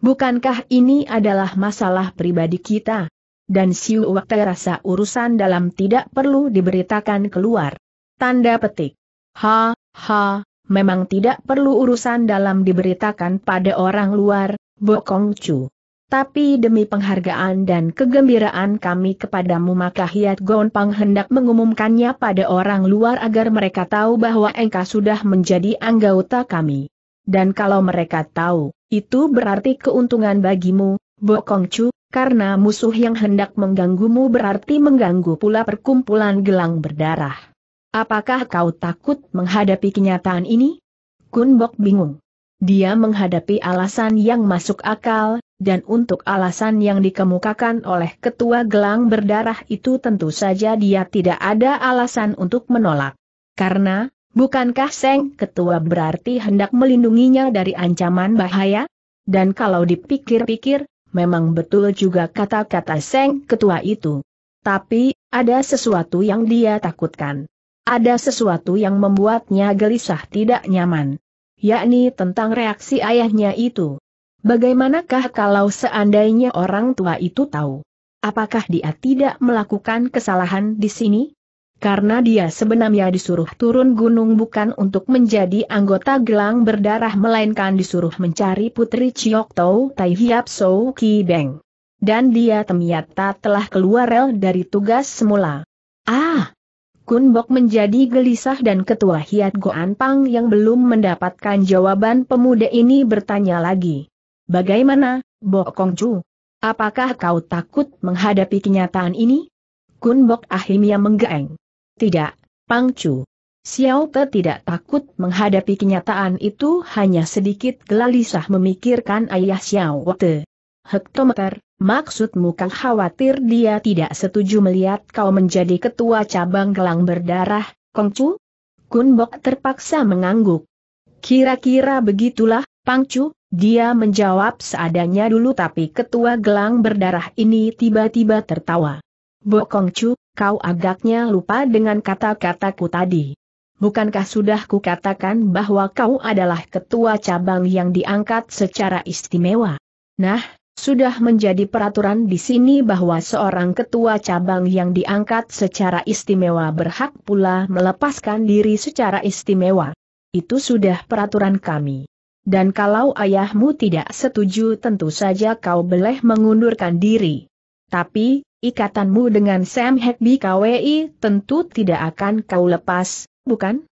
Bukankah ini adalah masalah pribadi kita? Dan Siu waktu rasa urusan dalam tidak perlu diberitakan keluar. Tanda petik. Ha, ha, memang tidak perlu urusan dalam diberitakan pada orang luar, Bokong Chu. Tapi demi penghargaan dan kegembiraan kami kepadamu maka Hiat Gonpang hendak mengumumkannya pada orang luar agar mereka tahu bahwa engkau sudah menjadi anggota kami. Dan kalau mereka tahu, itu berarti keuntungan bagimu, Bokong Chu, karena musuh yang hendak mengganggumu berarti mengganggu pula perkumpulan gelang berdarah. Apakah kau takut menghadapi kenyataan ini? Kun Bok bingung. Dia menghadapi alasan yang masuk akal, dan untuk alasan yang dikemukakan oleh ketua gelang berdarah itu tentu saja dia tidak ada alasan untuk menolak. Karena, bukankah Seng ketua berarti hendak melindunginya dari ancaman bahaya? Dan kalau dipikir-pikir, memang betul juga kata-kata Seng ketua itu. Tapi, ada sesuatu yang dia takutkan. Ada sesuatu yang membuatnya gelisah tidak nyaman. Yakni tentang reaksi ayahnya itu. Bagaimanakah kalau seandainya orang tua itu tahu? Apakah dia tidak melakukan kesalahan di sini? Karena dia sebenarnya disuruh turun gunung bukan untuk menjadi anggota gelang berdarah melainkan disuruh mencari putri Chiok Tau Tai Hiap Sou Ki Beng. Dan dia ternyata telah keluar rel dari tugas semula. Ah, Kun Bok menjadi gelisah dan ketua Hiat Goan Pang yang belum mendapatkan jawaban pemuda ini bertanya lagi. Bagaimana, Bok Kong Chu? Apakah kau takut menghadapi kenyataan ini? Kun Bok akhirnya menggeeng. Tidak, Pang Chu. Xiao Te tidak takut menghadapi kenyataan itu hanya sedikit gelisah memikirkan ayah Xiao Te. Hektometer, maksudmu Kang khawatir dia tidak setuju melihat kau menjadi ketua cabang gelang berdarah, Kongcu? Kunbok terpaksa mengangguk. Kira-kira begitulah, Pangcu, dia menjawab seadanya dulu tapi ketua gelang berdarah ini tiba-tiba tertawa. Bo Kongcu, kau agaknya lupa dengan kata-kataku tadi. Bukankah sudah kukatakan bahwa kau adalah ketua cabang yang diangkat secara istimewa? Nah, sudah menjadi peraturan di sini bahwa seorang ketua cabang yang diangkat secara istimewa berhak pula melepaskan diri secara istimewa. Itu sudah peraturan kami. Dan kalau ayahmu tidak setuju tentu saja kau boleh mengundurkan diri. Tapi, ikatanmu dengan Sam Hackby KWI tentu tidak akan kau lepas, bukan?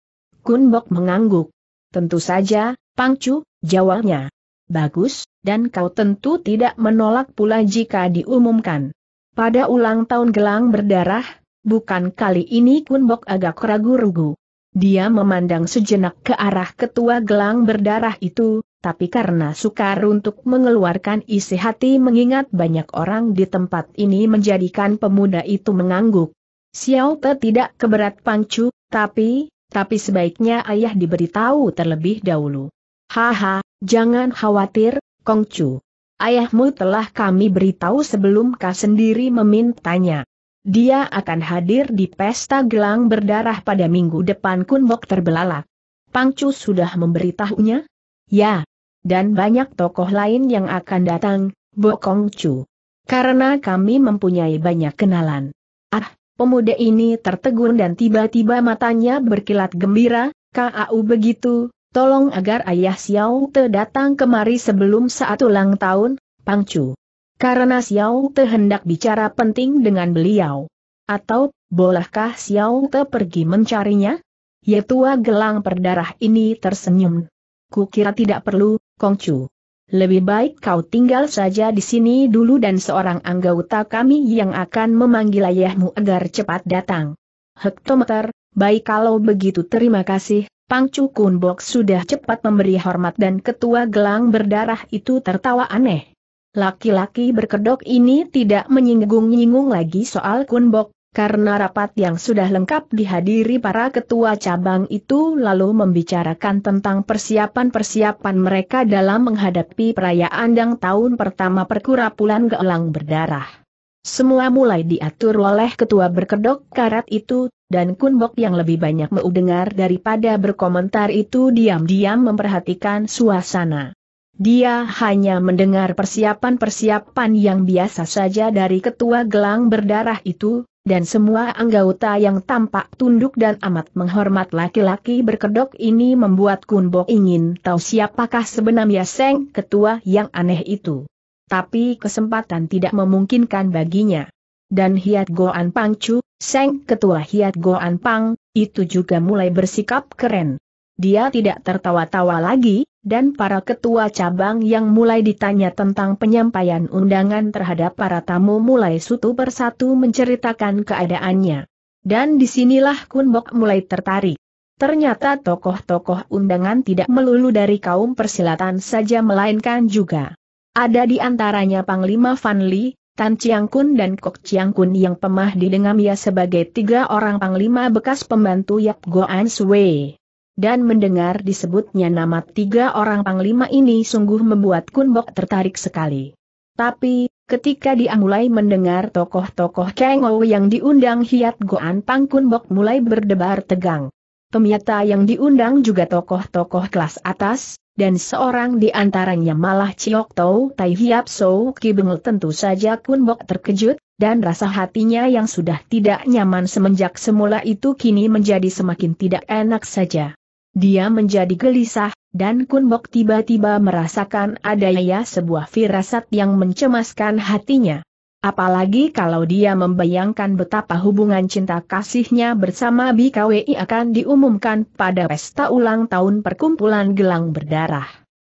Kunbok mengangguk. Tentu saja, Pangcu, jawabnya. Bagus, dan kau tentu tidak menolak pula jika diumumkan. Pada ulang tahun gelang berdarah, bukan kali ini Kunbok agak ragu-ragu. Dia memandang sejenak ke arah ketua gelang berdarah itu, tapi karena sukar untuk mengeluarkan isi hati mengingat banyak orang di tempat ini menjadikan pemuda itu mengangguk. Xiao Te tidak keberat pangcu, tapi, tapi sebaiknya ayah diberitahu terlebih dahulu. Haha, jangan khawatir, Kongcu. Ayahmu telah kami beritahu sebelum kau sendiri memintanya. Dia akan hadir di pesta gelang berdarah pada minggu depan Kunbok terbelalak. Pangcu sudah memberitahunya? Ya. Dan banyak tokoh lain yang akan datang, Bokong Kongcu. Karena kami mempunyai banyak kenalan. Ah, pemuda ini tertegun dan tiba-tiba matanya berkilat gembira, KAU begitu, tolong agar ayah Xiao Te datang kemari sebelum saat ulang tahun, Pang Pangcu. Karena Xiao Te hendak bicara penting dengan beliau. Atau, bolehkah Xiao Te pergi mencarinya? Ye gelang perdarah ini tersenyum. Kukira tidak perlu, Kong Kongcu. Lebih baik kau tinggal saja di sini dulu dan seorang anggota kami yang akan memanggil ayahmu agar cepat datang. Hektometer, baik kalau begitu terima kasih, Pangcu Bok sudah cepat memberi hormat dan ketua gelang berdarah itu tertawa aneh. Laki-laki berkedok ini tidak menyinggung-nyinggung lagi soal Kunbok, karena rapat yang sudah lengkap dihadiri para ketua cabang itu lalu membicarakan tentang persiapan-persiapan mereka dalam menghadapi perayaan dan tahun pertama perkurapulan gelang berdarah. Semua mulai diatur oleh ketua berkedok karat itu, dan Kunbok yang lebih banyak mendengar daripada berkomentar itu diam-diam memperhatikan suasana. Dia hanya mendengar persiapan-persiapan yang biasa saja dari ketua gelang berdarah itu, dan semua anggota yang tampak tunduk dan amat menghormat laki-laki berkedok ini membuat Kunbok ingin tahu siapakah sebenarnya Seng Ketua yang aneh itu tapi kesempatan tidak memungkinkan baginya. Dan Hiat Goan Pangcu, Seng Ketua Hiat Goan Pang, itu juga mulai bersikap keren. Dia tidak tertawa-tawa lagi, dan para ketua cabang yang mulai ditanya tentang penyampaian undangan terhadap para tamu mulai satu persatu menceritakan keadaannya. Dan disinilah Kunbok mulai tertarik. Ternyata tokoh-tokoh undangan tidak melulu dari kaum persilatan saja melainkan juga ada di antaranya Panglima Fan Li, Tan Chiang Kun dan Kok Chiang Kun yang pemah didengam ia sebagai tiga orang Panglima bekas pembantu Yap Go An Sui. Dan mendengar disebutnya nama tiga orang Panglima ini sungguh membuat Kun Bok tertarik sekali. Tapi, Ketika dia mulai mendengar tokoh-tokoh Kang Ou yang diundang Hiat Goan Pang Kun Bok mulai berdebar tegang. Ternyata yang diundang juga tokoh-tokoh kelas atas, dan seorang di antaranya malah Ciok Tau Tai Hiap So Ki Bengel tentu saja Kun Bok terkejut, dan rasa hatinya yang sudah tidak nyaman semenjak semula itu kini menjadi semakin tidak enak saja. Dia menjadi gelisah, dan Kun Bok tiba-tiba merasakan adanya sebuah firasat yang mencemaskan hatinya. Apalagi kalau dia membayangkan betapa hubungan cinta kasihnya bersama BKWI akan diumumkan pada pesta ulang tahun perkumpulan gelang berdarah.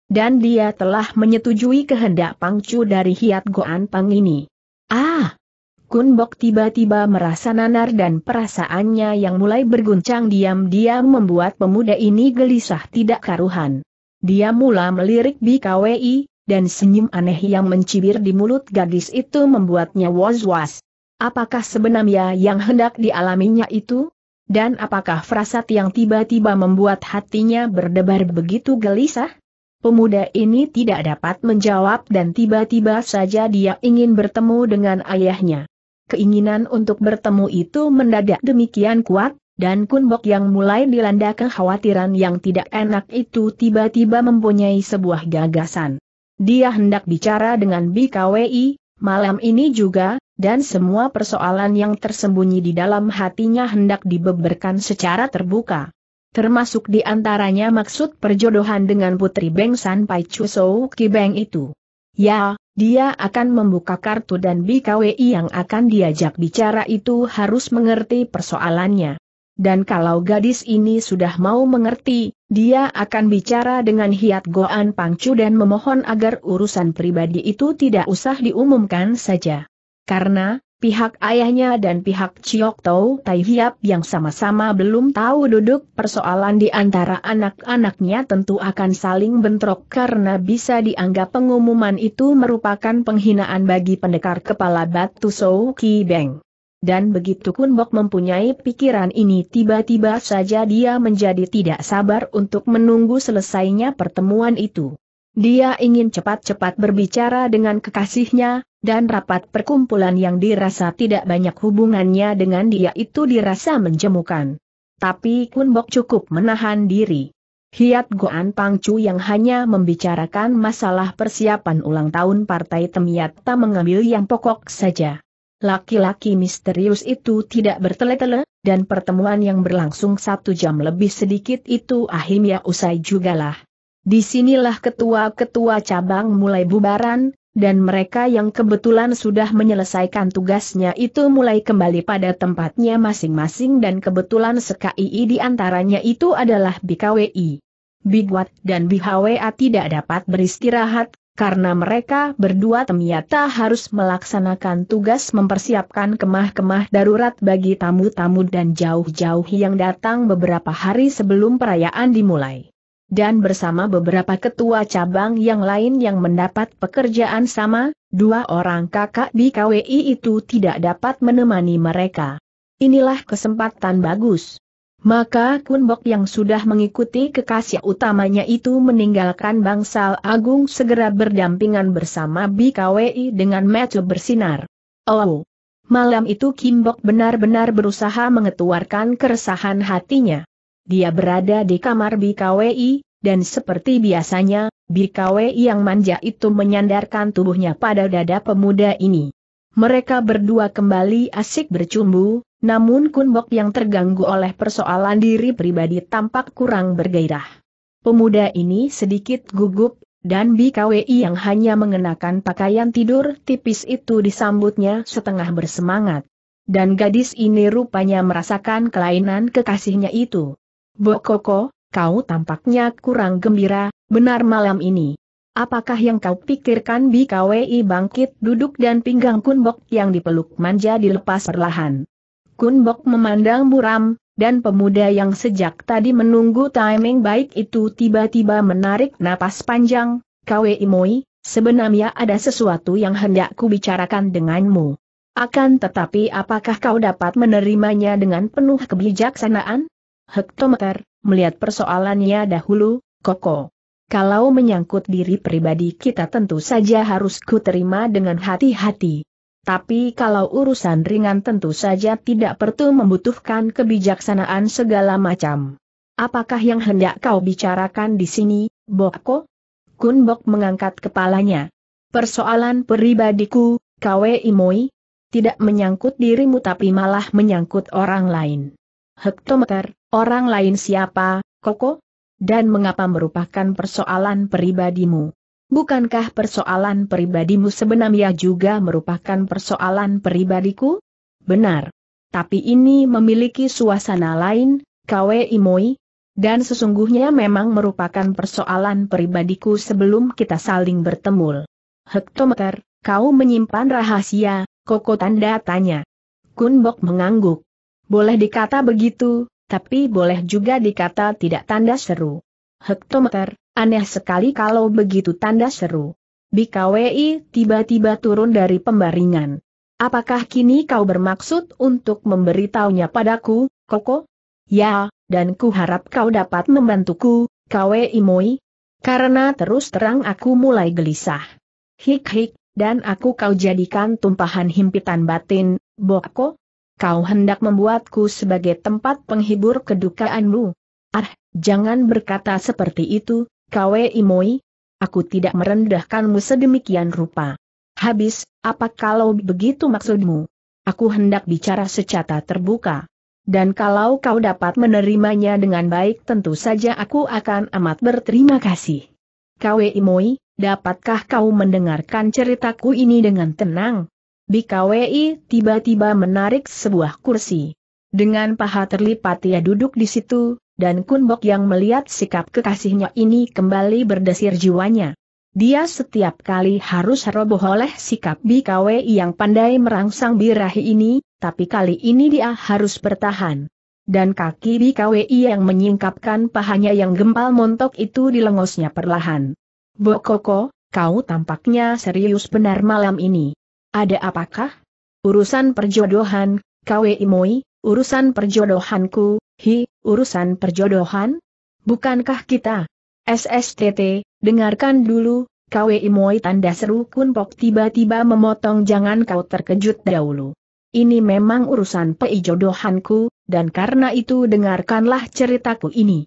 Dan dia telah menyetujui kehendak pangcu dari Hiat Goan Pang ini. Ah! Kun Bok tiba-tiba merasa nanar dan perasaannya yang mulai berguncang diam-diam membuat pemuda ini gelisah tidak karuhan. Dia mula melirik BKWI, dan senyum aneh yang mencibir di mulut gadis itu membuatnya was-was. Apakah sebenarnya yang hendak dialaminya itu? Dan apakah frasat yang tiba-tiba membuat hatinya berdebar begitu gelisah? Pemuda ini tidak dapat menjawab dan tiba-tiba saja dia ingin bertemu dengan ayahnya. Keinginan untuk bertemu itu mendadak demikian kuat, dan Kunbok yang mulai dilanda kekhawatiran yang tidak enak itu tiba-tiba mempunyai sebuah gagasan. Dia hendak bicara dengan BKWI, malam ini juga, dan semua persoalan yang tersembunyi di dalam hatinya hendak dibeberkan secara terbuka. Termasuk di antaranya maksud perjodohan dengan Putri Beng San Pai Chu Beng itu. Ya, dia akan membuka kartu dan BKWI yang akan diajak bicara itu harus mengerti persoalannya. Dan kalau gadis ini sudah mau mengerti, dia akan bicara dengan Hiat Goan Pangcu dan memohon agar urusan pribadi itu tidak usah diumumkan saja. Karena, pihak ayahnya dan pihak Chiok Tau Tai Hiap yang sama-sama belum tahu duduk persoalan di antara anak-anaknya tentu akan saling bentrok karena bisa dianggap pengumuman itu merupakan penghinaan bagi pendekar kepala batu Sou Ki Beng. Dan begitu Kun Bok mempunyai pikiran ini tiba-tiba saja dia menjadi tidak sabar untuk menunggu selesainya pertemuan itu. Dia ingin cepat-cepat berbicara dengan kekasihnya, dan rapat perkumpulan yang dirasa tidak banyak hubungannya dengan dia itu dirasa menjemukan. Tapi Kun Bok cukup menahan diri. Hiat Goan Pangcu yang hanya membicarakan masalah persiapan ulang tahun Partai temiat tak mengambil yang pokok saja. Laki-laki misterius itu tidak bertele-tele, dan pertemuan yang berlangsung satu jam lebih sedikit itu akhirnya usai jugalah. Disinilah ketua-ketua cabang mulai bubaran, dan mereka yang kebetulan sudah menyelesaikan tugasnya itu mulai kembali pada tempatnya masing-masing dan kebetulan sekai di antaranya itu adalah BKWI. Bigwat dan BHWA tidak dapat beristirahat karena mereka berdua ternyata harus melaksanakan tugas mempersiapkan kemah-kemah darurat bagi tamu-tamu dan jauh-jauh yang datang beberapa hari sebelum perayaan dimulai. Dan bersama beberapa ketua cabang yang lain yang mendapat pekerjaan sama, dua orang kakak di KWI itu tidak dapat menemani mereka. Inilah kesempatan bagus. Maka Kunbok yang sudah mengikuti kekasih utamanya itu meninggalkan bangsal agung segera berdampingan bersama BKWI dengan mata bersinar. Oh! Malam itu Kimbok benar-benar berusaha mengetuarkan keresahan hatinya. Dia berada di kamar BKWI, dan seperti biasanya, BKWI yang manja itu menyandarkan tubuhnya pada dada pemuda ini mereka berdua kembali asik bercumbu, namun Kunbok yang terganggu oleh persoalan diri pribadi tampak kurang bergairah. Pemuda ini sedikit gugup, dan BKWI yang hanya mengenakan pakaian tidur tipis itu disambutnya setengah bersemangat. Dan gadis ini rupanya merasakan kelainan kekasihnya itu. Bokoko, kau tampaknya kurang gembira, benar malam ini. Apakah yang kau pikirkan BKWI bangkit duduk dan pinggang Kunbok yang dipeluk manja dilepas perlahan. Kunbok memandang buram, dan pemuda yang sejak tadi menunggu timing baik itu tiba-tiba menarik napas panjang, KWI Moi, sebenarnya ada sesuatu yang hendak ku bicarakan denganmu. Akan tetapi apakah kau dapat menerimanya dengan penuh kebijaksanaan? Hektometer, melihat persoalannya dahulu, Koko. Kalau menyangkut diri pribadi kita tentu saja harus kuterima dengan hati-hati. Tapi kalau urusan ringan tentu saja tidak perlu membutuhkan kebijaksanaan segala macam. Apakah yang hendak kau bicarakan di sini, Boko? Bok mengangkat kepalanya. Persoalan pribadiku, Kwe Imoi, tidak menyangkut dirimu tapi malah menyangkut orang lain. Hektometer, orang lain siapa, Koko? dan mengapa merupakan persoalan pribadimu. Bukankah persoalan pribadimu sebenarnya juga merupakan persoalan pribadiku? Benar. Tapi ini memiliki suasana lain, Kwe Imoi, dan sesungguhnya memang merupakan persoalan pribadiku sebelum kita saling bertemu. Hektometer, kau menyimpan rahasia, Koko tanda tanya. Kunbok mengangguk. Boleh dikata begitu, tapi boleh juga dikata tidak tanda seru. Hektometer, aneh sekali kalau begitu tanda seru. BKWI tiba-tiba turun dari pembaringan. Apakah kini kau bermaksud untuk memberitahunya padaku, Koko? Ya, dan kuharap kau dapat membantuku, KWI Moi. Karena terus terang aku mulai gelisah. Hik-hik, dan aku kau jadikan tumpahan himpitan batin, Boko? kau hendak membuatku sebagai tempat penghibur kedukaanmu. Ah, jangan berkata seperti itu, Kawe Imoi. Aku tidak merendahkanmu sedemikian rupa. Habis, apa kalau begitu maksudmu? Aku hendak bicara secara terbuka. Dan kalau kau dapat menerimanya dengan baik tentu saja aku akan amat berterima kasih. Kawe Imoi, dapatkah kau mendengarkan ceritaku ini dengan tenang? BKWI tiba-tiba menarik sebuah kursi. Dengan paha terlipat ia duduk di situ, dan Kunbok yang melihat sikap kekasihnya ini kembali berdesir jiwanya. Dia setiap kali harus roboh oleh sikap BKWI yang pandai merangsang birahi ini, tapi kali ini dia harus bertahan. Dan kaki BKWI yang menyingkapkan pahanya yang gempal montok itu dilengosnya perlahan. Bokoko, kau tampaknya serius benar malam ini. Ada apakah? Urusan perjodohan, KW Imoi, urusan perjodohanku, hi, urusan perjodohan? Bukankah kita? SSTT, dengarkan dulu, KW Imoi tanda seru kunpok tiba-tiba memotong jangan kau terkejut dahulu. Ini memang urusan peijodohanku, dan karena itu dengarkanlah ceritaku ini.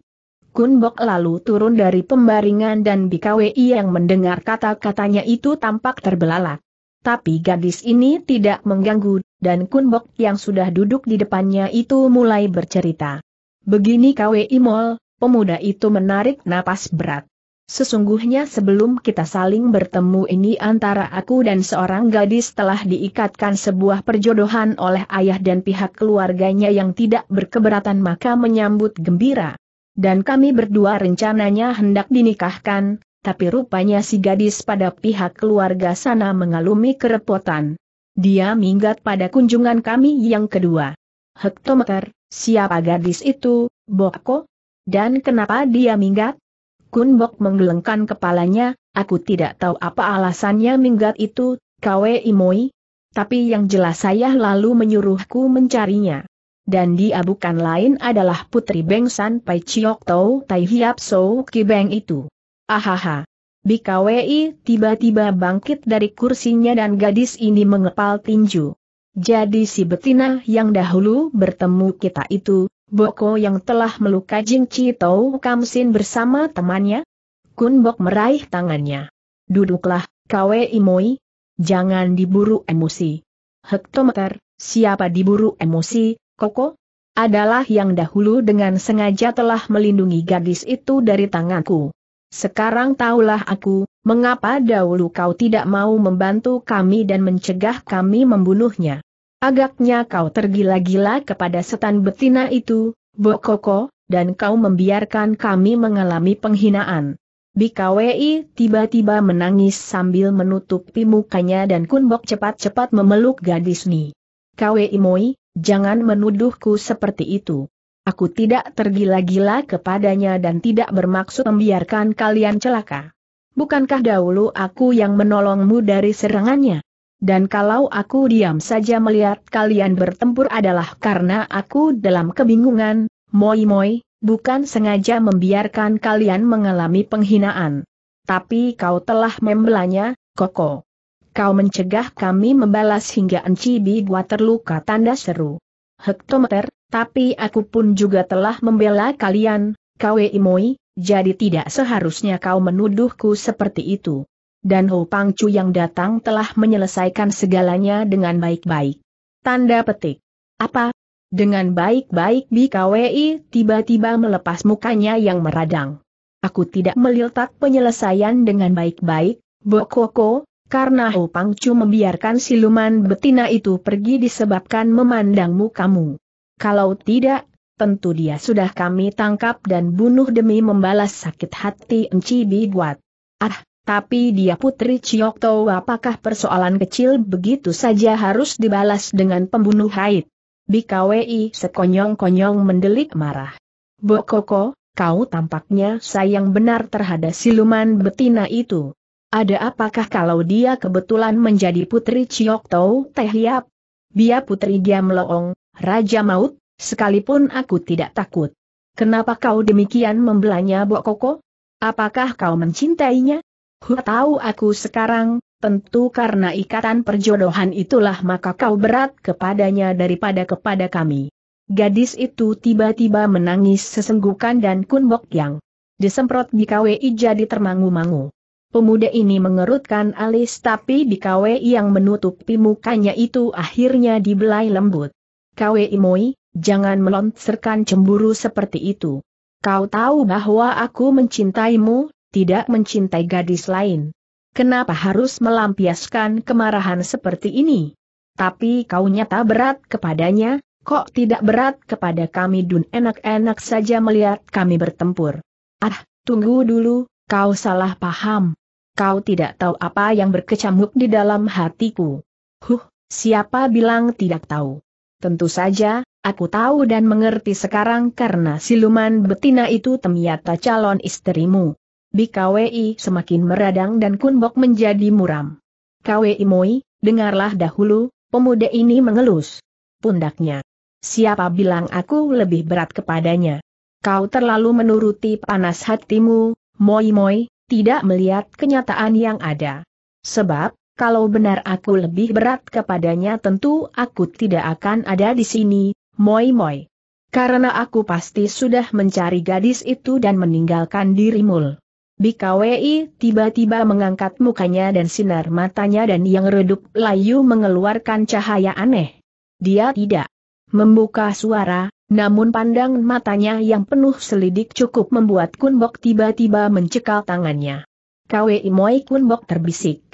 Kunbok lalu turun dari pembaringan dan BKWI yang mendengar kata-katanya itu tampak terbelalak tapi gadis ini tidak mengganggu, dan Kunbok yang sudah duduk di depannya itu mulai bercerita. Begini kawe Imol, pemuda itu menarik napas berat. Sesungguhnya sebelum kita saling bertemu ini antara aku dan seorang gadis telah diikatkan sebuah perjodohan oleh ayah dan pihak keluarganya yang tidak berkeberatan maka menyambut gembira. Dan kami berdua rencananya hendak dinikahkan, tapi rupanya si gadis pada pihak keluarga sana mengalumi kerepotan. Dia minggat pada kunjungan kami yang kedua. Hektometer, siapa gadis itu, Boko? Dan kenapa dia minggat? Kun Bok menggelengkan kepalanya, aku tidak tahu apa alasannya minggat itu, Kwe Imoi. Tapi yang jelas saya lalu menyuruhku mencarinya dan dia bukan lain adalah putri Beng San Pai Chiok Tau Tai Hiap So Ki Beng itu. Ahaha. BKWI tiba-tiba bangkit dari kursinya dan gadis ini mengepal tinju. Jadi si betina yang dahulu bertemu kita itu, Boko yang telah melukai Jing Chitou Kamsin bersama temannya? Kun Bok meraih tangannya. Duduklah, KWI Moi. Jangan diburu emosi. Hektometer, siapa diburu emosi, Koko? Adalah yang dahulu dengan sengaja telah melindungi gadis itu dari tanganku sekarang tahulah aku, mengapa dahulu kau tidak mau membantu kami dan mencegah kami membunuhnya. Agaknya kau tergila-gila kepada setan betina itu, Bokoko, dan kau membiarkan kami mengalami penghinaan. Bikawei tiba-tiba menangis sambil menutupi mukanya dan Kunbok cepat-cepat memeluk gadis Ni. Kwei Moi, jangan menuduhku seperti itu. Aku tidak tergila-gila kepadanya dan tidak bermaksud membiarkan kalian celaka. Bukankah dahulu aku yang menolongmu dari serangannya? Dan kalau aku diam saja melihat kalian bertempur adalah karena aku dalam kebingungan, moi-moi, bukan sengaja membiarkan kalian mengalami penghinaan. Tapi kau telah membelanya, Koko. Kau mencegah kami membalas hingga Enci Bigwa terluka tanda seru. Hektometer, tapi aku pun juga telah membela kalian, Kwe Imoi, jadi tidak seharusnya kau menuduhku seperti itu. Dan Ho Pangcu yang datang telah menyelesaikan segalanya dengan baik-baik. Tanda petik. Apa? Dengan baik-baik BKWI tiba-tiba melepas mukanya yang meradang. Aku tidak meliltak penyelesaian dengan baik-baik, Bokoko, karena Ho Pangcu membiarkan siluman betina itu pergi disebabkan memandangmu kamu. Kalau tidak, tentu dia sudah kami tangkap dan bunuh demi membalas sakit hati Enci Biguat. Ah, tapi dia putri Ciokto apakah persoalan kecil begitu saja harus dibalas dengan pembunuh haid? Bikwi sekonyong-konyong mendelik marah. Bokoko, kau tampaknya sayang benar terhadap siluman betina itu. Ada apakah kalau dia kebetulan menjadi putri Ciokto Teh liap, Dia putri dia melong, Raja Maut, sekalipun aku tidak takut. Kenapa kau demikian membelanya Bok Koko? Apakah kau mencintainya? Hu tahu aku sekarang, tentu karena ikatan perjodohan itulah maka kau berat kepadanya daripada kepada kami. Gadis itu tiba-tiba menangis sesenggukan dan kunbok yang disemprot KWI jadi termangu-mangu. Pemuda ini mengerutkan alis tapi di KWI yang menutupi mukanya itu akhirnya dibelai lembut. Kwe Imoi, jangan melontserkan cemburu seperti itu. Kau tahu bahwa aku mencintaimu, tidak mencintai gadis lain. Kenapa harus melampiaskan kemarahan seperti ini? Tapi kau nyata berat kepadanya, kok tidak berat kepada kami Dun enak-enak saja melihat kami bertempur. Ah, tunggu dulu, kau salah paham. Kau tidak tahu apa yang berkecamuk di dalam hatiku. Huh, siapa bilang tidak tahu? Tentu saja, aku tahu dan mengerti sekarang karena siluman betina itu temiata calon istrimu. BKWI semakin meradang dan Kunbok menjadi muram. KWI Moi, dengarlah dahulu, pemuda ini mengelus. Pundaknya. Siapa bilang aku lebih berat kepadanya? Kau terlalu menuruti panas hatimu, Moi Moi, tidak melihat kenyataan yang ada. Sebab, kalau benar aku lebih berat kepadanya tentu aku tidak akan ada di sini, moi-moi. Karena aku pasti sudah mencari gadis itu dan meninggalkan dirimu. Bikawi tiba-tiba mengangkat mukanya dan sinar matanya dan yang redup layu mengeluarkan cahaya aneh. Dia tidak membuka suara, namun pandang matanya yang penuh selidik cukup membuat Kunbok tiba-tiba mencekal tangannya. KWI Moi Kunbok terbisik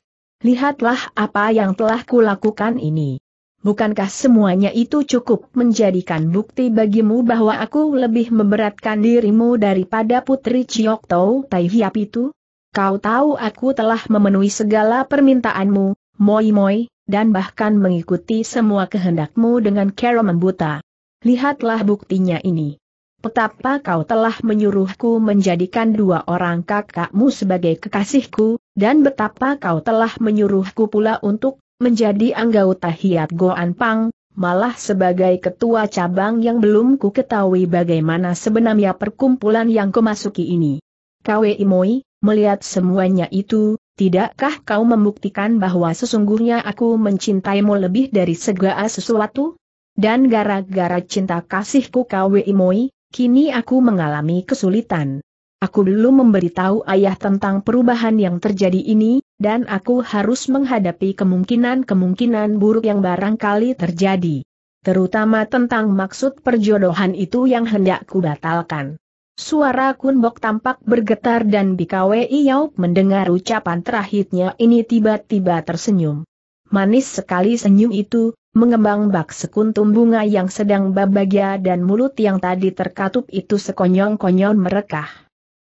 lihatlah apa yang telah kulakukan ini. Bukankah semuanya itu cukup menjadikan bukti bagimu bahwa aku lebih memberatkan dirimu daripada Putri Chiok Tau Tai itu? Kau tahu aku telah memenuhi segala permintaanmu, Moi Moi, dan bahkan mengikuti semua kehendakmu dengan cara membuta. Lihatlah buktinya ini. Betapa kau telah menyuruhku menjadikan dua orang kakakmu sebagai kekasihku, dan betapa kau telah menyuruhku pula untuk menjadi anggota Hiat Goan Pang, malah sebagai ketua cabang yang belum ku ketahui bagaimana sebenarnya perkumpulan yang kumasuki ini. Kwe Imoi, melihat semuanya itu, tidakkah kau membuktikan bahwa sesungguhnya aku mencintaimu lebih dari segala sesuatu? Dan gara-gara cinta kasihku Kwe Imoi, kini aku mengalami kesulitan. Aku belum memberitahu ayah tentang perubahan yang terjadi ini, dan aku harus menghadapi kemungkinan-kemungkinan buruk yang barangkali terjadi. Terutama tentang maksud perjodohan itu yang hendak kubatalkan. Suara Kunbok tampak bergetar dan Bikawe Iyauk mendengar ucapan terakhirnya ini tiba-tiba tersenyum. Manis sekali senyum itu, Mengembang bak sekuntum bunga yang sedang babagia dan mulut yang tadi terkatup itu sekonyong-konyong merekah.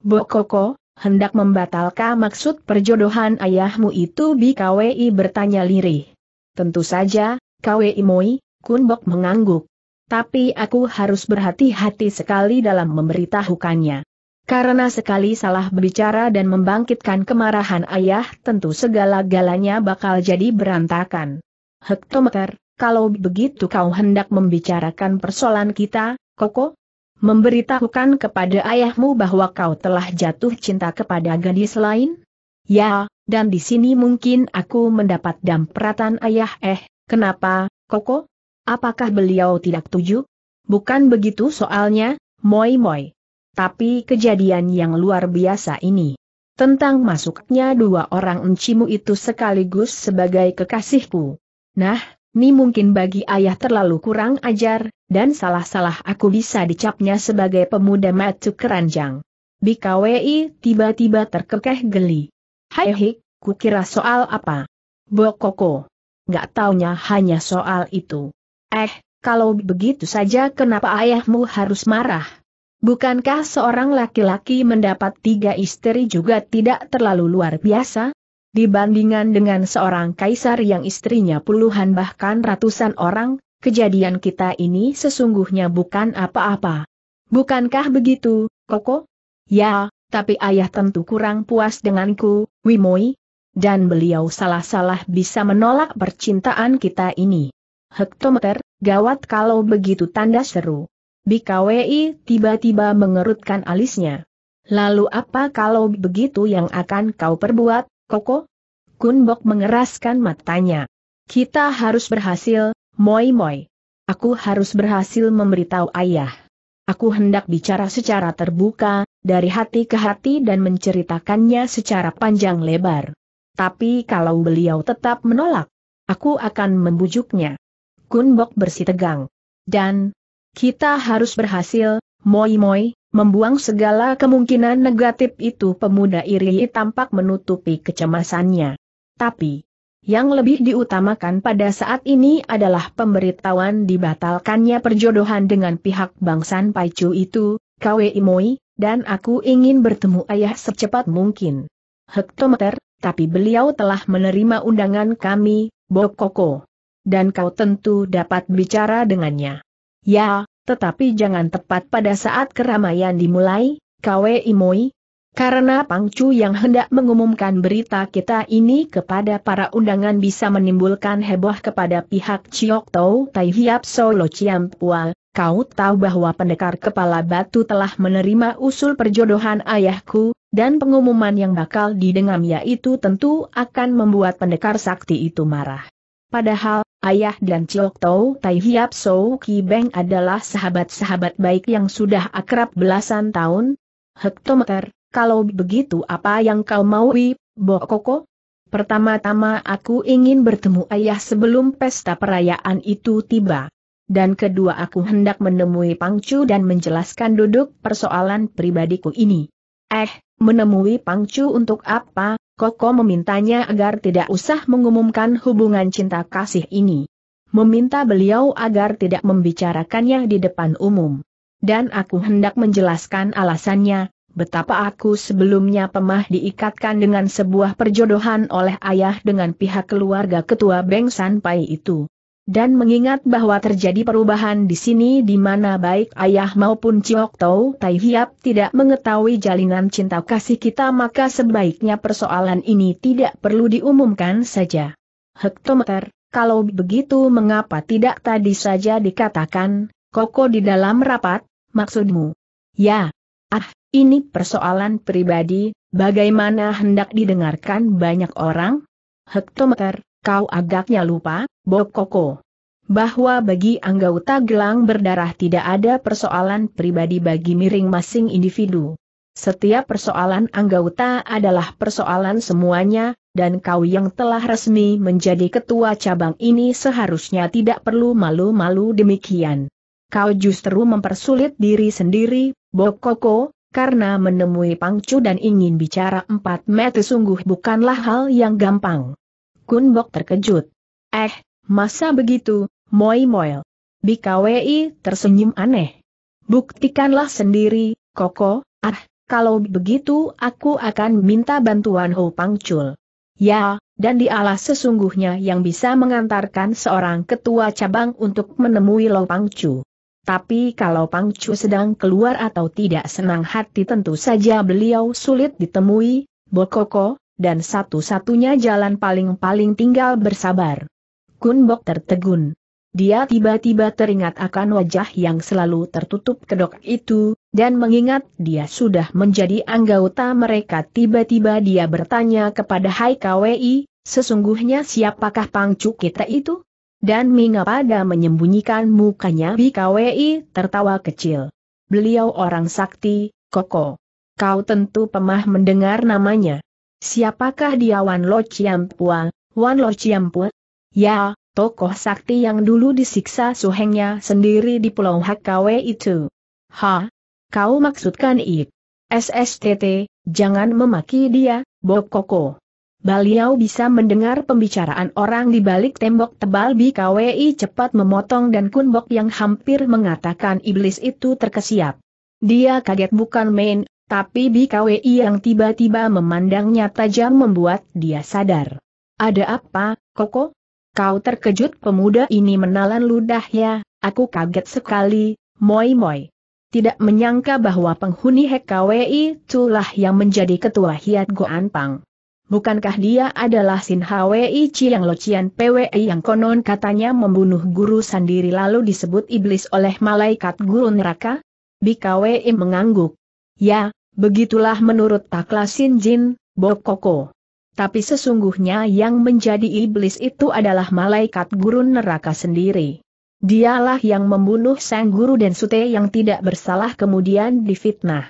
Bokoko, hendak membatalkan maksud perjodohan ayahmu itu BKWI bertanya lirih. Tentu saja, KWI Moi, Kunbok mengangguk. Tapi aku harus berhati-hati sekali dalam memberitahukannya. Karena sekali salah berbicara dan membangkitkan kemarahan ayah tentu segala-galanya bakal jadi berantakan. Hektometer, kalau begitu kau hendak membicarakan persoalan kita, Koko? Memberitahukan kepada ayahmu bahwa kau telah jatuh cinta kepada gadis lain? Ya, dan di sini mungkin aku mendapat dampratan ayah eh, kenapa, Koko? Apakah beliau tidak tuju? Bukan begitu soalnya, moi-moi. Tapi kejadian yang luar biasa ini. Tentang masuknya dua orang encimu itu sekaligus sebagai kekasihku. Nah, ini mungkin bagi ayah terlalu kurang ajar, dan salah-salah aku bisa dicapnya sebagai pemuda matu keranjang. BKWI tiba-tiba terkekeh geli. Hai hik, kukira soal apa? Bokoko. Gak taunya hanya soal itu. Eh, kalau begitu saja kenapa ayahmu harus marah? Bukankah seorang laki-laki mendapat tiga istri juga tidak terlalu luar biasa? Dibandingkan dengan seorang kaisar yang istrinya puluhan bahkan ratusan orang, kejadian kita ini sesungguhnya bukan apa-apa. Bukankah begitu, Koko? Ya, tapi ayah tentu kurang puas denganku, Wimoi. Dan beliau salah-salah bisa menolak percintaan kita ini. Hektometer, gawat kalau begitu tanda seru. BKWI tiba-tiba mengerutkan alisnya. Lalu apa kalau begitu yang akan kau perbuat, Koko? Kunbok mengeraskan matanya. Kita harus berhasil, Moi Moi. Aku harus berhasil memberitahu ayah. Aku hendak bicara secara terbuka, dari hati ke hati dan menceritakannya secara panjang lebar. Tapi kalau beliau tetap menolak, aku akan membujuknya. Kunbok bersih tegang. Dan, kita harus berhasil, Moi Moi, Membuang segala kemungkinan negatif itu pemuda iri tampak menutupi kecemasannya. Tapi, yang lebih diutamakan pada saat ini adalah pemberitahuan dibatalkannya perjodohan dengan pihak bangsan Paicu itu, Kwe Imoi, dan aku ingin bertemu ayah secepat mungkin. Hektometer, tapi beliau telah menerima undangan kami, Bokoko. Dan kau tentu dapat bicara dengannya. Ya, tetapi jangan tepat pada saat keramaian dimulai, Kwe Imoi, karena Pangcu yang hendak mengumumkan berita kita ini kepada para undangan bisa menimbulkan heboh kepada pihak Chiok Tau Tai Hiap Solo Chiam Pua. kau tahu bahwa pendekar kepala batu telah menerima usul perjodohan ayahku, dan pengumuman yang bakal didengam yaitu tentu akan membuat pendekar sakti itu marah. Padahal, ayah dan Chok Tau Tai Hiap Sou Ki Beng adalah sahabat-sahabat baik yang sudah akrab belasan tahun? Hektometer, kalau begitu apa yang kau mau maui, Koko? Pertama-tama aku ingin bertemu ayah sebelum pesta perayaan itu tiba. Dan kedua aku hendak menemui Pangcu dan menjelaskan duduk persoalan pribadiku ini. Eh, menemui Pangcu untuk apa? Koko memintanya agar tidak usah mengumumkan hubungan cinta kasih ini. Meminta beliau agar tidak membicarakannya di depan umum. Dan aku hendak menjelaskan alasannya, betapa aku sebelumnya pemah diikatkan dengan sebuah perjodohan oleh ayah dengan pihak keluarga ketua Beng Sanpai itu. Dan mengingat bahwa terjadi perubahan di sini di mana baik ayah maupun Ciok Tau Tai Hiap tidak mengetahui jalinan cinta kasih kita maka sebaiknya persoalan ini tidak perlu diumumkan saja. Hektometer, kalau begitu mengapa tidak tadi saja dikatakan, koko di dalam rapat, maksudmu? Ya. Ah, ini persoalan pribadi, bagaimana hendak didengarkan banyak orang? Hektometer, kau agaknya lupa, Bok Koko. Bahwa bagi anggota gelang berdarah tidak ada persoalan pribadi bagi miring masing individu. Setiap persoalan anggota adalah persoalan semuanya, dan kau yang telah resmi menjadi ketua cabang ini seharusnya tidak perlu malu-malu demikian. Kau justru mempersulit diri sendiri, Koko, karena menemui Pangcu dan ingin bicara empat meter sungguh bukanlah hal yang gampang. Kun Bok terkejut. Eh, masa begitu, Moi Moil. Bikawi tersenyum aneh. Buktikanlah sendiri, Koko, ah, kalau begitu aku akan minta bantuan Ho Pangcul. Ya, dan dialah sesungguhnya yang bisa mengantarkan seorang ketua cabang untuk menemui Lo Pangcu. Tapi kalau Pangcu sedang keluar atau tidak senang hati tentu saja beliau sulit ditemui, Bokoko, dan satu-satunya jalan paling-paling tinggal bersabar. Kun Bok tertegun. Dia tiba-tiba teringat akan wajah yang selalu tertutup kedok itu, dan mengingat dia sudah menjadi anggota mereka tiba-tiba dia bertanya kepada Hai KWI, sesungguhnya siapakah pangcu kita itu? Dan mengapa ada menyembunyikan mukanya KWI tertawa kecil. Beliau orang sakti, Koko. Kau tentu pemah mendengar namanya. Siapakah dia Wan Lo Chiampua, Wan Lo Chiampua? Ya, tokoh sakti yang dulu disiksa suhengnya sendiri di Pulau HKW itu. Ha? Kau maksudkan ik? SSTT, jangan memaki dia, Bokoko. Baliau bisa mendengar pembicaraan orang di balik tembok tebal BKWI cepat memotong dan Kunbok yang hampir mengatakan iblis itu terkesiap. Dia kaget bukan main, tapi BKWI yang tiba-tiba memandangnya tajam membuat dia sadar. Ada apa, Koko? Kau terkejut pemuda ini menalan ludahnya, aku kaget sekali, moi-moi tidak menyangka bahwa penghuni HKWI itulah yang menjadi ketua Hiat Goan Pang. Bukankah dia adalah Sin HWI yang Locian PWI yang konon katanya membunuh guru sendiri lalu disebut iblis oleh malaikat guru neraka? BKWI mengangguk. Ya, begitulah menurut Taklasin Jin, Bokoko. Tapi sesungguhnya yang menjadi iblis itu adalah malaikat gurun neraka sendiri. Dialah yang membunuh sang guru dan sute yang tidak bersalah kemudian difitnah.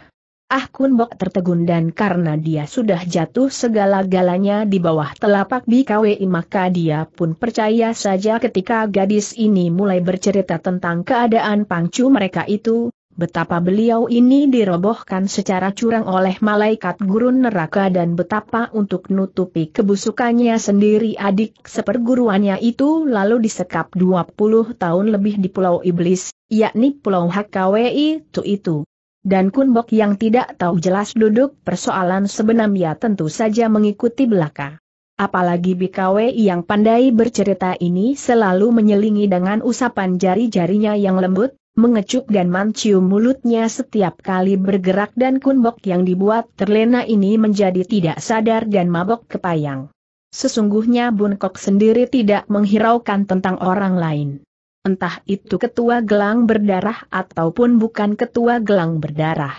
Ah Kun Bok tertegun dan karena dia sudah jatuh segala-galanya di bawah telapak BKWI maka dia pun percaya saja ketika gadis ini mulai bercerita tentang keadaan pangcu mereka itu, Betapa beliau ini dirobohkan secara curang oleh malaikat gurun neraka dan betapa untuk nutupi kebusukannya sendiri adik seperguruannya itu lalu disekap 20 tahun lebih di Pulau Iblis, yakni Pulau HKWI itu itu. Dan Kunbok yang tidak tahu jelas duduk persoalan sebenarnya tentu saja mengikuti belaka. Apalagi BKW yang pandai bercerita ini selalu menyelingi dengan usapan jari-jarinya yang lembut, mengecup dan mencium mulutnya setiap kali bergerak dan kunbok yang dibuat terlena ini menjadi tidak sadar dan mabok kepayang. Sesungguhnya Bunkok sendiri tidak menghiraukan tentang orang lain. Entah itu ketua gelang berdarah ataupun bukan ketua gelang berdarah.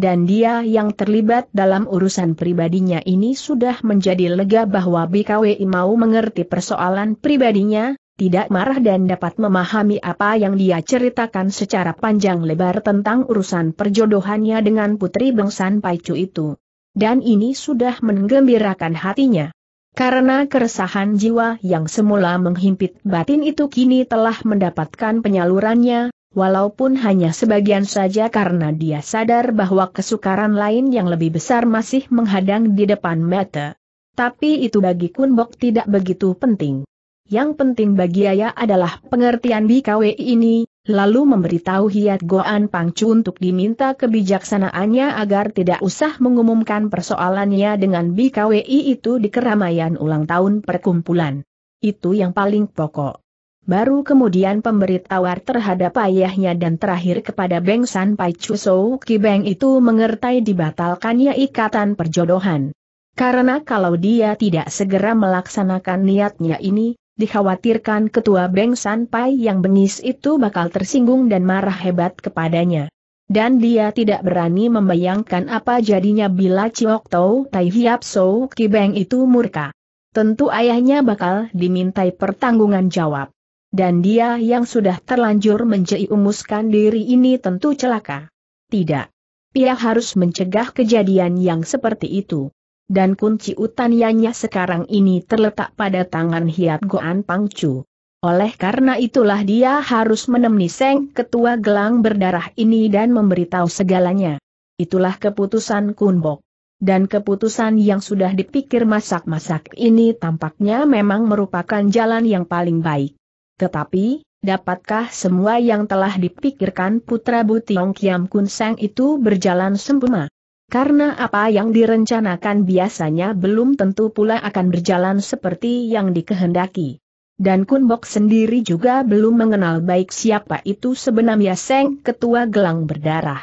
Dan dia yang terlibat dalam urusan pribadinya ini sudah menjadi lega bahwa BKWI mau mengerti persoalan pribadinya, tidak marah dan dapat memahami apa yang dia ceritakan secara panjang lebar tentang urusan perjodohannya dengan Putri Bengsan Paicu itu. Dan ini sudah menggembirakan hatinya. Karena keresahan jiwa yang semula menghimpit batin itu kini telah mendapatkan penyalurannya, walaupun hanya sebagian saja karena dia sadar bahwa kesukaran lain yang lebih besar masih menghadang di depan mata. Tapi itu bagi Kunbok tidak begitu penting. Yang penting bagi Yaya adalah pengertian BKW ini, lalu memberitahu Hiat Goan Pangcu untuk diminta kebijaksanaannya agar tidak usah mengumumkan persoalannya dengan BKWI itu di keramaian ulang tahun perkumpulan. Itu yang paling pokok. Baru kemudian pemberitahuan terhadap ayahnya dan terakhir kepada Beng San Pai Chusou Beng itu mengertai dibatalkannya ikatan perjodohan. Karena kalau dia tidak segera melaksanakan niatnya ini, dikhawatirkan ketua Beng Sanpai yang bengis itu bakal tersinggung dan marah hebat kepadanya. Dan dia tidak berani membayangkan apa jadinya bila Ciok Tau Tai Hiap So Ki Beng itu murka. Tentu ayahnya bakal dimintai pertanggungan jawab. Dan dia yang sudah terlanjur umuskan diri ini tentu celaka. Tidak. Pia harus mencegah kejadian yang seperti itu dan kunci utannya sekarang ini terletak pada tangan Hiat Goan Pangcu. Oleh karena itulah dia harus menemani Seng Ketua Gelang Berdarah ini dan memberitahu segalanya. Itulah keputusan Kunbok. Dan keputusan yang sudah dipikir masak-masak ini tampaknya memang merupakan jalan yang paling baik. Tetapi, dapatkah semua yang telah dipikirkan Putra Butiong Kiam Kun Seng itu berjalan sempurna? Karena apa yang direncanakan biasanya belum tentu pula akan berjalan seperti yang dikehendaki. Dan Kunbok sendiri juga belum mengenal baik siapa itu sebenarnya Seng Ketua Gelang Berdarah.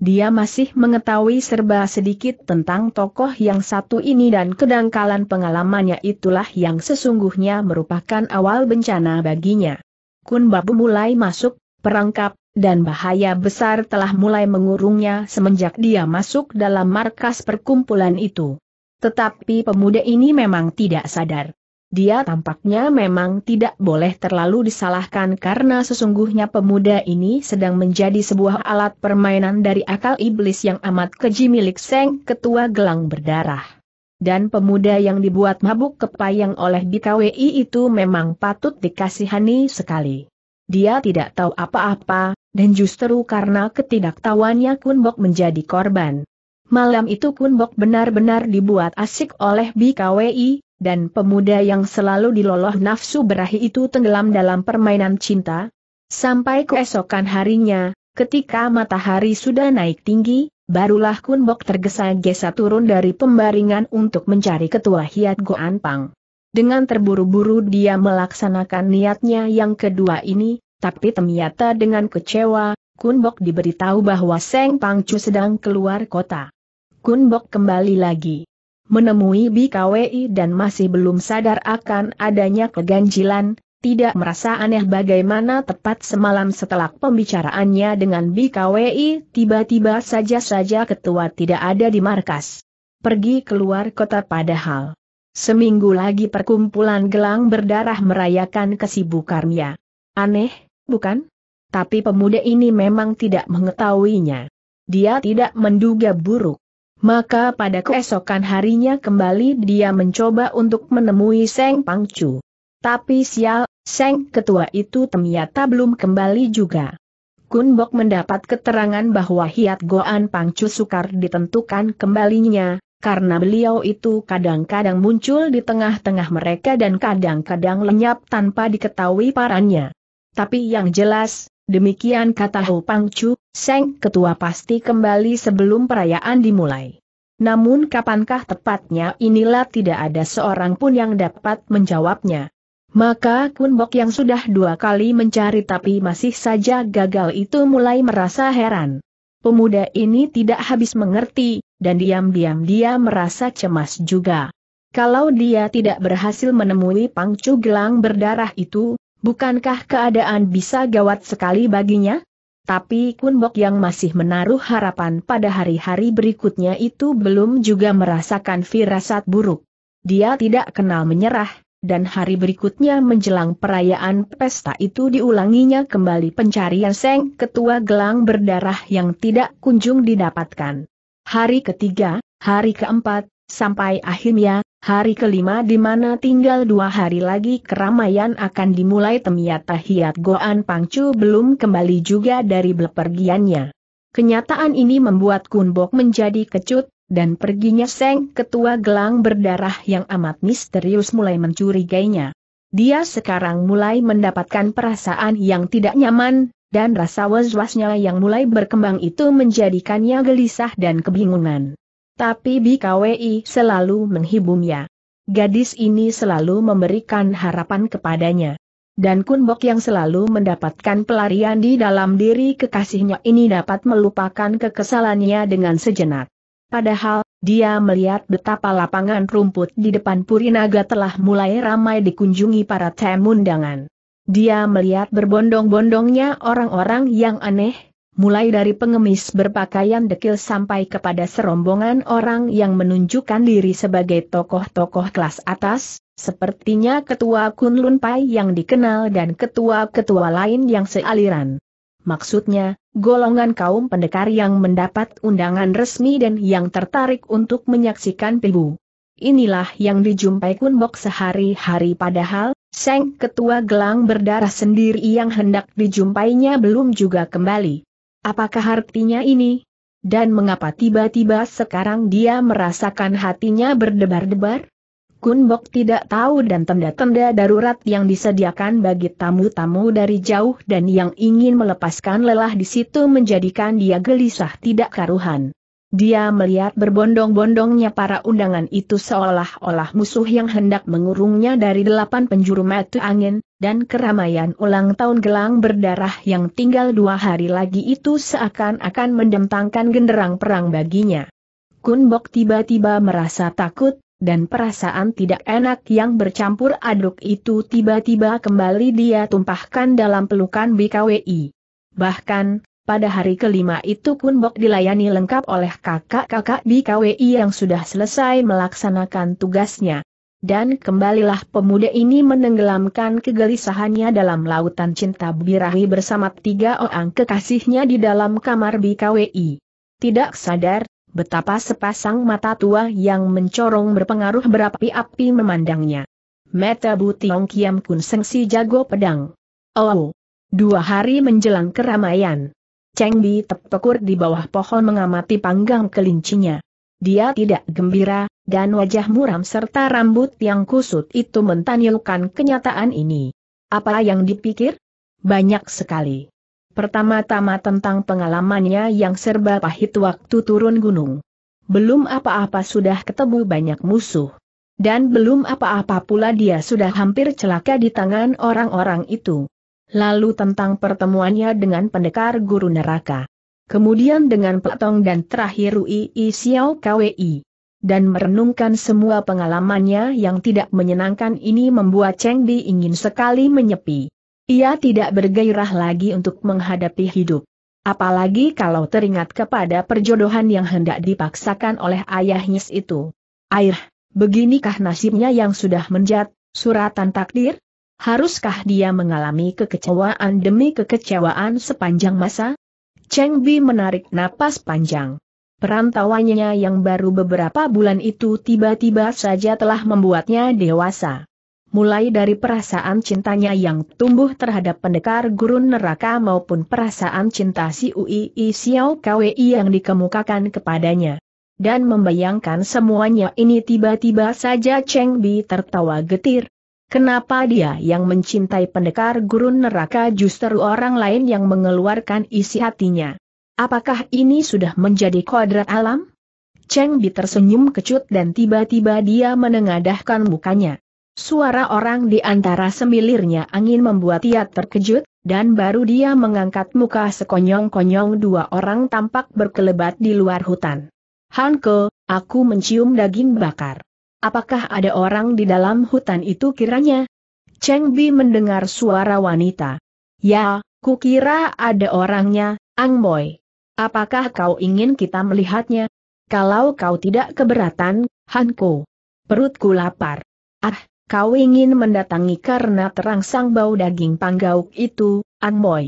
Dia masih mengetahui serba sedikit tentang tokoh yang satu ini dan kedangkalan pengalamannya itulah yang sesungguhnya merupakan awal bencana baginya. Kun Babu mulai masuk perangkap, dan bahaya besar telah mulai mengurungnya semenjak dia masuk dalam markas perkumpulan itu. Tetapi pemuda ini memang tidak sadar. Dia tampaknya memang tidak boleh terlalu disalahkan karena sesungguhnya pemuda ini sedang menjadi sebuah alat permainan dari akal iblis yang amat keji milik Seng Ketua Gelang Berdarah dan pemuda yang dibuat mabuk kepayang oleh BKWI itu memang patut dikasihani sekali dia tidak tahu apa-apa, dan justru karena ketidaktahuannya Kunbok menjadi korban. Malam itu Kunbok benar-benar dibuat asik oleh BKWI, dan pemuda yang selalu diloloh nafsu berahi itu tenggelam dalam permainan cinta. Sampai keesokan harinya, ketika matahari sudah naik tinggi, barulah Kunbok tergesa-gesa turun dari pembaringan untuk mencari ketua Hiat Goan Pang. Dengan terburu-buru dia melaksanakan niatnya yang kedua ini, tapi ternyata dengan kecewa, Kunbok diberitahu bahwa Seng Pangcu sedang keluar kota. Kunbok kembali lagi. Menemui BKWI dan masih belum sadar akan adanya keganjilan, tidak merasa aneh bagaimana tepat semalam setelah pembicaraannya dengan BKWI tiba-tiba saja-saja ketua tidak ada di markas. Pergi keluar kota padahal. Seminggu lagi perkumpulan gelang berdarah merayakan kesibukannya. Aneh, bukan? Tapi pemuda ini memang tidak mengetahuinya. Dia tidak menduga buruk. Maka pada keesokan harinya kembali dia mencoba untuk menemui Seng Pangcu. Tapi sial, Seng ketua itu ternyata belum kembali juga. Kun Bok mendapat keterangan bahwa Hiat Goan Pangcu sukar ditentukan kembalinya, karena beliau itu kadang-kadang muncul di tengah-tengah mereka dan kadang-kadang lenyap tanpa diketahui parannya. Tapi yang jelas, demikian kata Ho Pangcu, Seng Ketua pasti kembali sebelum perayaan dimulai. Namun kapankah tepatnya inilah tidak ada seorang pun yang dapat menjawabnya. Maka Kun Bok yang sudah dua kali mencari tapi masih saja gagal itu mulai merasa heran. Pemuda ini tidak habis mengerti, dan diam-diam dia merasa cemas juga. Kalau dia tidak berhasil menemui pangcu gelang berdarah itu, Bukankah keadaan bisa gawat sekali baginya? Tapi Kunbok yang masih menaruh harapan pada hari-hari berikutnya itu belum juga merasakan firasat buruk. Dia tidak kenal menyerah, dan hari berikutnya menjelang perayaan pesta itu diulanginya kembali pencarian Seng Ketua Gelang Berdarah yang tidak kunjung didapatkan. Hari ketiga, hari keempat, sampai akhirnya, Hari kelima di mana tinggal dua hari lagi keramaian akan dimulai Temiata Hiat Goan Pangcu belum kembali juga dari bepergiannya. Kenyataan ini membuat Kunbok menjadi kecut, dan perginya Seng Ketua Gelang Berdarah yang amat misterius mulai mencurigainya. Dia sekarang mulai mendapatkan perasaan yang tidak nyaman, dan rasa was-wasnya yang mulai berkembang itu menjadikannya gelisah dan kebingungan. Tapi BKWI selalu menghibumnya. Gadis ini selalu memberikan harapan kepadanya. Dan Kunbok yang selalu mendapatkan pelarian di dalam diri kekasihnya ini dapat melupakan kekesalannya dengan sejenak. Padahal, dia melihat betapa lapangan rumput di depan Purinaga telah mulai ramai dikunjungi para tamu undangan. Dia melihat berbondong-bondongnya orang-orang yang aneh, mulai dari pengemis berpakaian dekil sampai kepada serombongan orang yang menunjukkan diri sebagai tokoh-tokoh kelas atas, sepertinya ketua Kunlun Pai yang dikenal dan ketua-ketua lain yang sealiran. Maksudnya, golongan kaum pendekar yang mendapat undangan resmi dan yang tertarik untuk menyaksikan pilu. Inilah yang dijumpai Kunbok sehari-hari padahal, Seng ketua gelang berdarah sendiri yang hendak dijumpainya belum juga kembali. Apakah artinya ini? Dan mengapa tiba-tiba sekarang dia merasakan hatinya berdebar-debar? Kunbok tidak tahu dan tenda-tenda darurat yang disediakan bagi tamu-tamu dari jauh dan yang ingin melepaskan lelah di situ menjadikan dia gelisah tidak karuhan. Dia melihat berbondong-bondongnya para undangan itu seolah-olah musuh yang hendak mengurungnya dari delapan penjuru mata angin, dan keramaian ulang tahun gelang berdarah yang tinggal dua hari lagi itu seakan-akan mendentangkan genderang perang baginya. Kun Bok tiba-tiba merasa takut, dan perasaan tidak enak yang bercampur aduk itu tiba-tiba kembali dia tumpahkan dalam pelukan BKWI. Bahkan, pada hari kelima itu Kunbok dilayani lengkap oleh kakak-kakak BKWI yang sudah selesai melaksanakan tugasnya. Dan kembalilah pemuda ini menenggelamkan kegelisahannya dalam lautan cinta birahi bersama tiga orang kekasihnya di dalam kamar BKWI. Tidak sadar, betapa sepasang mata tua yang mencorong berpengaruh berapi-api memandangnya. Meta Butiong Kiam Kun Sengsi jago pedang. Oh! Dua hari menjelang keramaian. Cheng Bi terpekur di bawah pohon mengamati panggang kelincinya. Dia tidak gembira, dan wajah muram serta rambut yang kusut itu mentanyakan kenyataan ini. Apa yang dipikir? Banyak sekali. Pertama-tama tentang pengalamannya yang serba pahit waktu turun gunung. Belum apa-apa sudah ketemu banyak musuh. Dan belum apa-apa pula dia sudah hampir celaka di tangan orang-orang itu lalu tentang pertemuannya dengan pendekar guru neraka. Kemudian dengan Platong dan terakhir Rui Xiao Kwi. Dan merenungkan semua pengalamannya yang tidak menyenangkan ini membuat Cheng Di ingin sekali menyepi. Ia tidak bergairah lagi untuk menghadapi hidup. Apalagi kalau teringat kepada perjodohan yang hendak dipaksakan oleh ayahnya itu. Air, beginikah nasibnya yang sudah menjat, suratan takdir? Haruskah dia mengalami kekecewaan demi kekecewaan sepanjang masa? Cheng Bi menarik napas panjang. Perantauannya yang baru beberapa bulan itu tiba-tiba saja telah membuatnya dewasa. Mulai dari perasaan cintanya yang tumbuh terhadap pendekar gurun neraka maupun perasaan cinta si Ui Xiao Kwei yang dikemukakan kepadanya. Dan membayangkan semuanya ini tiba-tiba saja Cheng Bi tertawa getir. Kenapa dia yang mencintai pendekar gurun neraka justru orang lain yang mengeluarkan isi hatinya? Apakah ini sudah menjadi kodrat alam? Cheng Bi tersenyum kecut dan tiba-tiba dia menengadahkan mukanya. Suara orang di antara semilirnya angin membuat ia terkejut, dan baru dia mengangkat muka sekonyong-konyong dua orang tampak berkelebat di luar hutan. Hanko, aku mencium daging bakar. Apakah ada orang di dalam hutan itu kiranya? Cheng Bi mendengar suara wanita. Ya, kukira ada orangnya, Ang Boy. Apakah kau ingin kita melihatnya? Kalau kau tidak keberatan, Hanko. Perutku lapar. Ah, kau ingin mendatangi karena terangsang bau daging panggauk itu, Ang Boy.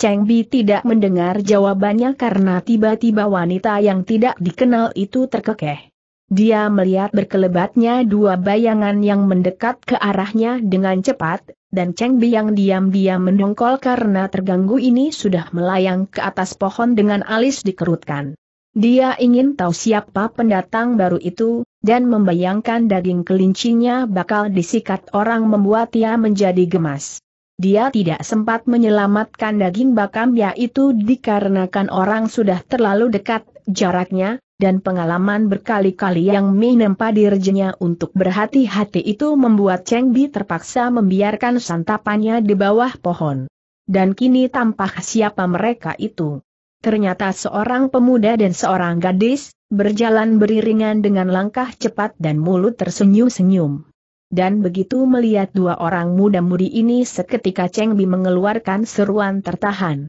Cheng Bi tidak mendengar jawabannya karena tiba-tiba wanita yang tidak dikenal itu terkekeh. Dia melihat berkelebatnya dua bayangan yang mendekat ke arahnya dengan cepat, dan Cheng Bi yang diam-diam mendongkol karena terganggu ini sudah melayang ke atas pohon dengan alis dikerutkan. Dia ingin tahu siapa pendatang baru itu, dan membayangkan daging kelincinya bakal disikat orang membuat ia menjadi gemas. Dia tidak sempat menyelamatkan daging bakam yaitu dikarenakan orang sudah terlalu dekat jaraknya, dan pengalaman berkali-kali yang menempa dirjenya untuk berhati-hati itu membuat Cheng Bi terpaksa membiarkan santapannya di bawah pohon. Dan kini tampak siapa mereka itu. Ternyata seorang pemuda dan seorang gadis, berjalan beriringan dengan langkah cepat dan mulut tersenyum-senyum. Dan begitu melihat dua orang muda-mudi ini seketika Cheng Bi mengeluarkan seruan tertahan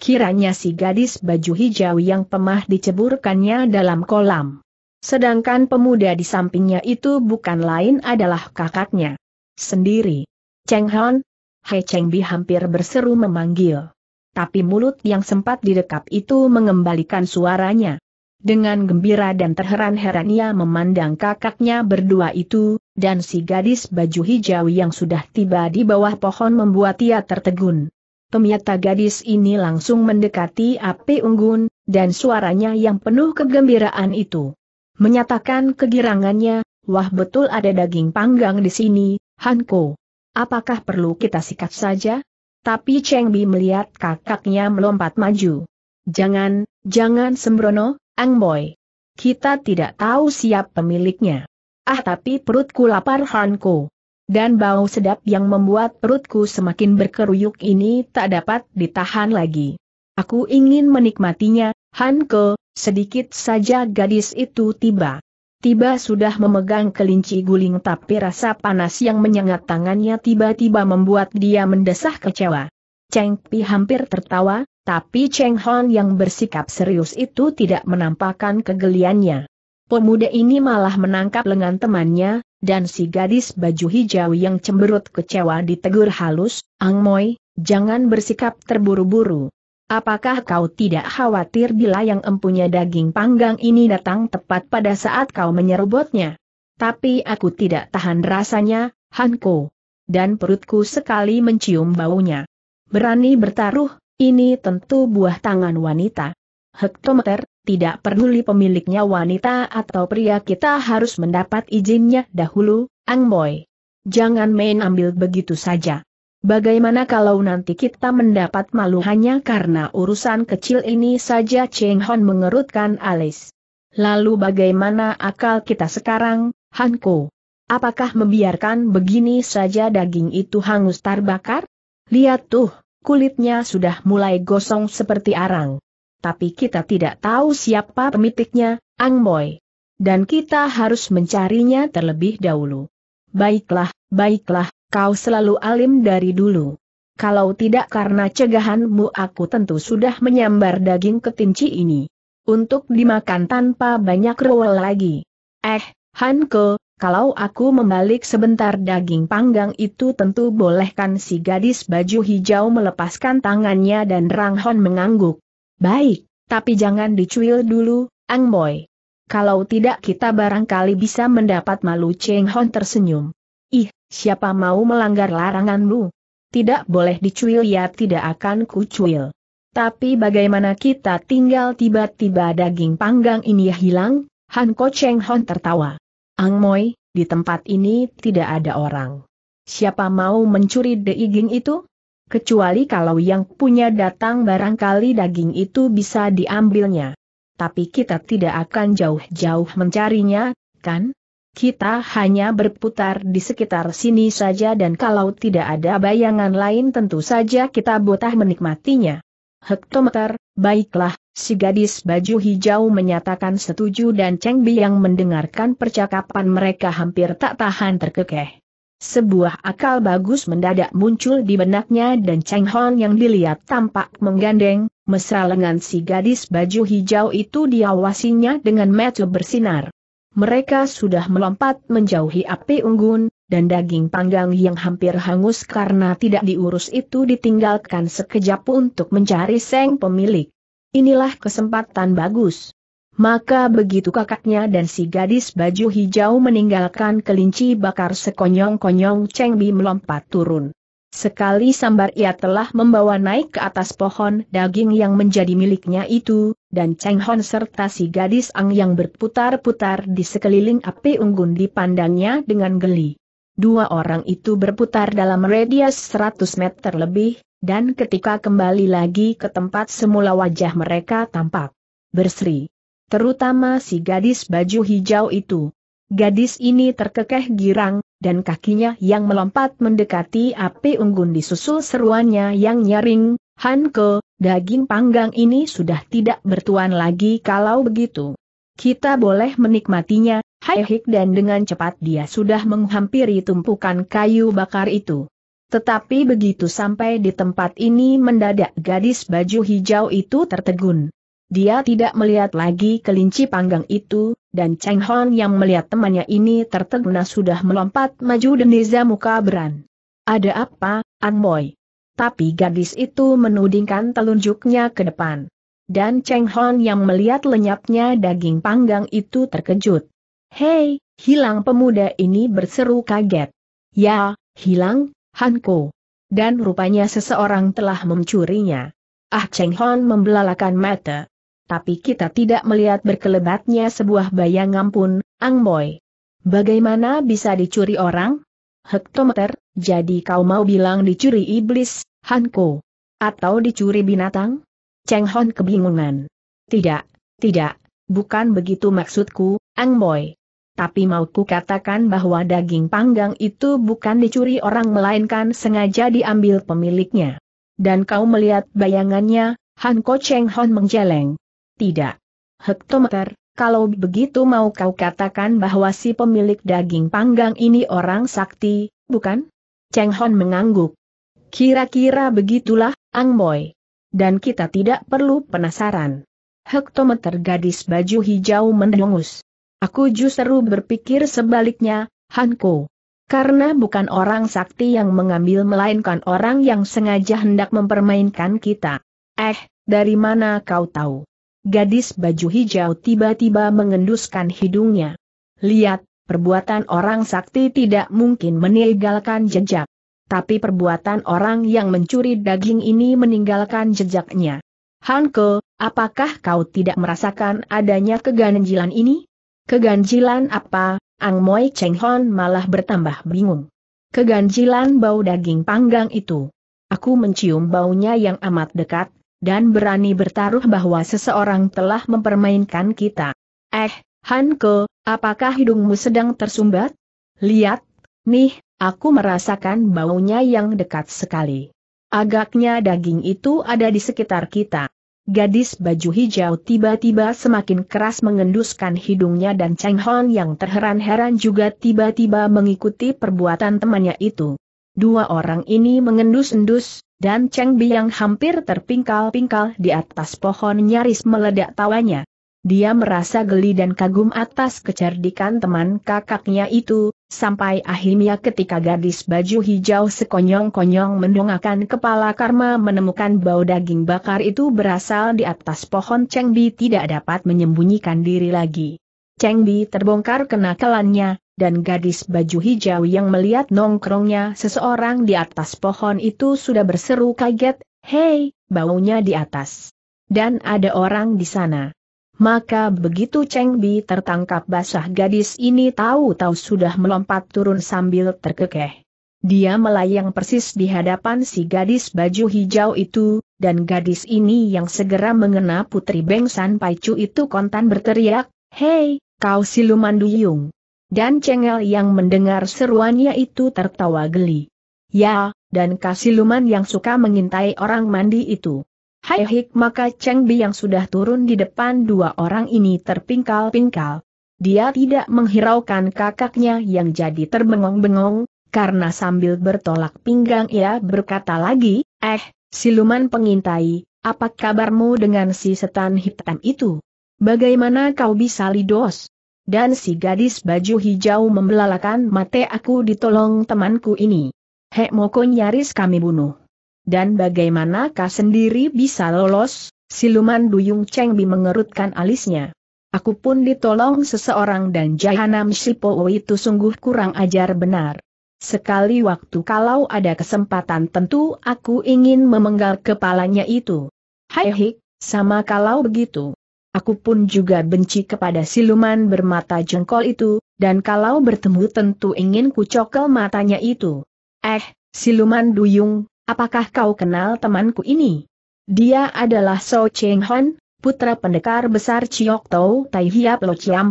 kiranya si gadis baju hijau yang pemah diceburkannya dalam kolam. Sedangkan pemuda di sampingnya itu bukan lain adalah kakaknya sendiri. Cheng Han, He Cheng Bi hampir berseru memanggil. Tapi mulut yang sempat didekap itu mengembalikan suaranya. Dengan gembira dan terheran-heran ia memandang kakaknya berdua itu, dan si gadis baju hijau yang sudah tiba di bawah pohon membuat ia tertegun. Pemiata gadis ini langsung mendekati api unggun, dan suaranya yang penuh kegembiraan itu. Menyatakan kegirangannya, wah betul ada daging panggang di sini, Hanko. Apakah perlu kita sikat saja? Tapi Cheng Bi melihat kakaknya melompat maju. Jangan, jangan sembrono, Ang Boy. Kita tidak tahu siap pemiliknya. Ah tapi perutku lapar Hanko dan bau sedap yang membuat perutku semakin berkeruyuk ini tak dapat ditahan lagi. Aku ingin menikmatinya, Hanko, sedikit saja gadis itu tiba. Tiba sudah memegang kelinci guling tapi rasa panas yang menyengat tangannya tiba-tiba membuat dia mendesah kecewa. Cheng Pi hampir tertawa, tapi Cheng Hon yang bersikap serius itu tidak menampakkan kegeliannya. Pemuda ini malah menangkap lengan temannya, dan si gadis baju hijau yang cemberut kecewa ditegur halus, Ang Moi, jangan bersikap terburu-buru. Apakah kau tidak khawatir bila yang empunya daging panggang ini datang tepat pada saat kau menyerobotnya? Tapi aku tidak tahan rasanya, Hanko. Dan perutku sekali mencium baunya. Berani bertaruh, ini tentu buah tangan wanita. Hektometer, tidak peduli pemiliknya wanita atau pria kita harus mendapat izinnya dahulu, Ang Boy. Jangan main ambil begitu saja. Bagaimana kalau nanti kita mendapat malu hanya karena urusan kecil ini saja Cheng Hon mengerutkan alis. Lalu bagaimana akal kita sekarang, Han Ko? Apakah membiarkan begini saja daging itu hangus terbakar? Lihat tuh, kulitnya sudah mulai gosong seperti arang tapi kita tidak tahu siapa pemitiknya, Ang Moy. Dan kita harus mencarinya terlebih dahulu. Baiklah, baiklah, kau selalu alim dari dulu. Kalau tidak karena cegahanmu aku tentu sudah menyambar daging ketinci ini. Untuk dimakan tanpa banyak rewel lagi. Eh, Hanko, kalau aku membalik sebentar daging panggang itu tentu bolehkan si gadis baju hijau melepaskan tangannya dan Ranghon mengangguk. Baik, tapi jangan dicuil dulu, Ang Moy. Kalau tidak kita barangkali bisa mendapat malu Cheng Hon tersenyum. Ih, siapa mau melanggar laranganmu? Tidak boleh dicuil ya tidak akan kucuil. Tapi bagaimana kita tinggal tiba-tiba daging panggang ini hilang? Han Ko Cheng Hon tertawa. Ang Moy, di tempat ini tidak ada orang. Siapa mau mencuri daging itu? kecuali kalau yang punya datang barangkali daging itu bisa diambilnya. Tapi kita tidak akan jauh-jauh mencarinya, kan? Kita hanya berputar di sekitar sini saja dan kalau tidak ada bayangan lain tentu saja kita botah menikmatinya. Hektometer, baiklah, si gadis baju hijau menyatakan setuju dan Cheng Bi yang mendengarkan percakapan mereka hampir tak tahan terkekeh. Sebuah akal bagus mendadak muncul di benaknya dan Cheng Hon yang dilihat tampak menggandeng, mesra lengan si gadis baju hijau itu diawasinya dengan mata bersinar. Mereka sudah melompat menjauhi api unggun, dan daging panggang yang hampir hangus karena tidak diurus itu ditinggalkan sekejap untuk mencari seng pemilik. Inilah kesempatan bagus. Maka begitu kakaknya dan si gadis baju hijau meninggalkan kelinci bakar sekonyong-konyong Cheng Bi melompat turun. Sekali sambar ia telah membawa naik ke atas pohon daging yang menjadi miliknya itu, dan Cheng Hon serta si gadis Ang yang berputar-putar di sekeliling api unggun dipandangnya dengan geli. Dua orang itu berputar dalam radius 100 meter lebih, dan ketika kembali lagi ke tempat semula wajah mereka tampak berseri terutama si gadis baju hijau itu. Gadis ini terkekeh girang, dan kakinya yang melompat mendekati api unggun disusul seruannya yang nyaring, Hanko, daging panggang ini sudah tidak bertuan lagi kalau begitu. Kita boleh menikmatinya, Haihik dan dengan cepat dia sudah menghampiri tumpukan kayu bakar itu. Tetapi begitu sampai di tempat ini mendadak gadis baju hijau itu tertegun. Dia tidak melihat lagi kelinci panggang itu, dan Cheng Hon yang melihat temannya ini tertegna sudah melompat maju deniza muka beran. Ada apa, An Moi? Tapi gadis itu menudingkan telunjuknya ke depan. Dan Cheng Hon yang melihat lenyapnya daging panggang itu terkejut. Hei, hilang pemuda ini berseru kaget. Ya, hilang, Hanko. Dan rupanya seseorang telah mencurinya. Ah Cheng Hon membelalakan mata tapi kita tidak melihat berkelebatnya sebuah bayangan pun, Ang Boy. Bagaimana bisa dicuri orang? Hektometer, jadi kau mau bilang dicuri iblis, Hanko? Atau dicuri binatang? Cheng Hon kebingungan. Tidak, tidak, bukan begitu maksudku, Ang Boy. Tapi mau ku katakan bahwa daging panggang itu bukan dicuri orang melainkan sengaja diambil pemiliknya. Dan kau melihat bayangannya, Han Cheng Hon menjeleng. Tidak. Hektometer, kalau begitu mau kau katakan bahwa si pemilik daging panggang ini orang sakti, bukan? Cheng Hon mengangguk. Kira-kira begitulah, Ang Boy. Dan kita tidak perlu penasaran. Hektometer gadis baju hijau mendengus. Aku justru berpikir sebaliknya, Hanko. Karena bukan orang sakti yang mengambil melainkan orang yang sengaja hendak mempermainkan kita. Eh, dari mana kau tahu? Gadis baju hijau tiba-tiba mengenduskan hidungnya. Lihat, perbuatan orang sakti tidak mungkin meninggalkan jejak. Tapi perbuatan orang yang mencuri daging ini meninggalkan jejaknya. Hanko, apakah kau tidak merasakan adanya keganjilan ini? Keganjilan apa? Ang Moi Cheng Hon malah bertambah bingung. Keganjilan bau daging panggang itu. Aku mencium baunya yang amat dekat, dan berani bertaruh bahwa seseorang telah mempermainkan kita. Eh, Hanko, apakah hidungmu sedang tersumbat? Lihat, nih, aku merasakan baunya yang dekat sekali. Agaknya daging itu ada di sekitar kita. Gadis baju hijau tiba-tiba semakin keras mengenduskan hidungnya dan Cheng Hon yang terheran-heran juga tiba-tiba mengikuti perbuatan temannya itu. Dua orang ini mengendus-endus, dan Cheng Bi yang hampir terpingkal-pingkal di atas pohon nyaris meledak tawanya. Dia merasa geli dan kagum atas kecerdikan teman kakaknya itu, sampai akhirnya ketika gadis baju hijau sekonyong-konyong mendongakkan kepala Karma menemukan bau daging bakar itu berasal di atas pohon Cheng Bi tidak dapat menyembunyikan diri lagi. Cheng Bi terbongkar kenakalannya, dan gadis baju hijau yang melihat nongkrongnya seseorang di atas pohon itu sudah berseru kaget, Hei, baunya di atas. Dan ada orang di sana. Maka begitu Cheng Bi tertangkap basah gadis ini tahu-tahu sudah melompat turun sambil terkekeh. Dia melayang persis di hadapan si gadis baju hijau itu, dan gadis ini yang segera mengena putri Beng San Chu itu kontan berteriak, Hei, kau siluman duyung. Dan cengel yang mendengar seruannya itu tertawa geli. Ya, dan kasiluman yang suka mengintai orang mandi itu. Hai hik maka Cheng Bi yang sudah turun di depan dua orang ini terpingkal-pingkal. Dia tidak menghiraukan kakaknya yang jadi terbengong-bengong, karena sambil bertolak pinggang ia berkata lagi, eh, siluman pengintai, apa kabarmu dengan si setan hitam itu? Bagaimana kau bisa lidos? dan si gadis baju hijau membelalakan mate aku ditolong temanku ini. Hek Moko nyaris kami bunuh. Dan bagaimana bagaimanakah sendiri bisa lolos? Siluman Duyung Cheng Bi mengerutkan alisnya. Aku pun ditolong seseorang dan Jahanam Sipo itu sungguh kurang ajar benar. Sekali waktu kalau ada kesempatan tentu aku ingin memenggal kepalanya itu. Hai hik, sama kalau begitu. Aku pun juga benci kepada siluman bermata jengkol itu, dan kalau bertemu tentu ingin kucokel matanya itu. Eh, siluman duyung, apakah kau kenal temanku ini? Dia adalah So Cheng Han, putra pendekar besar Chiok Tau Tai Hiap Lo Chiam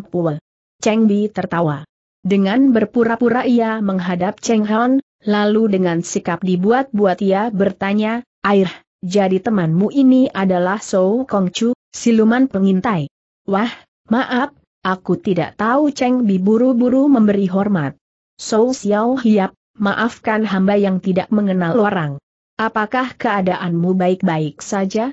Cheng Bi tertawa. Dengan berpura-pura ia menghadap Cheng Han, lalu dengan sikap dibuat-buat ia bertanya, Air, jadi temanmu ini adalah So Kong Chu, Siluman pengintai. Wah, maaf, aku tidak tahu Cheng Bi buru-buru memberi hormat. So Xiao Hiap, maafkan hamba yang tidak mengenal orang. Apakah keadaanmu baik-baik saja?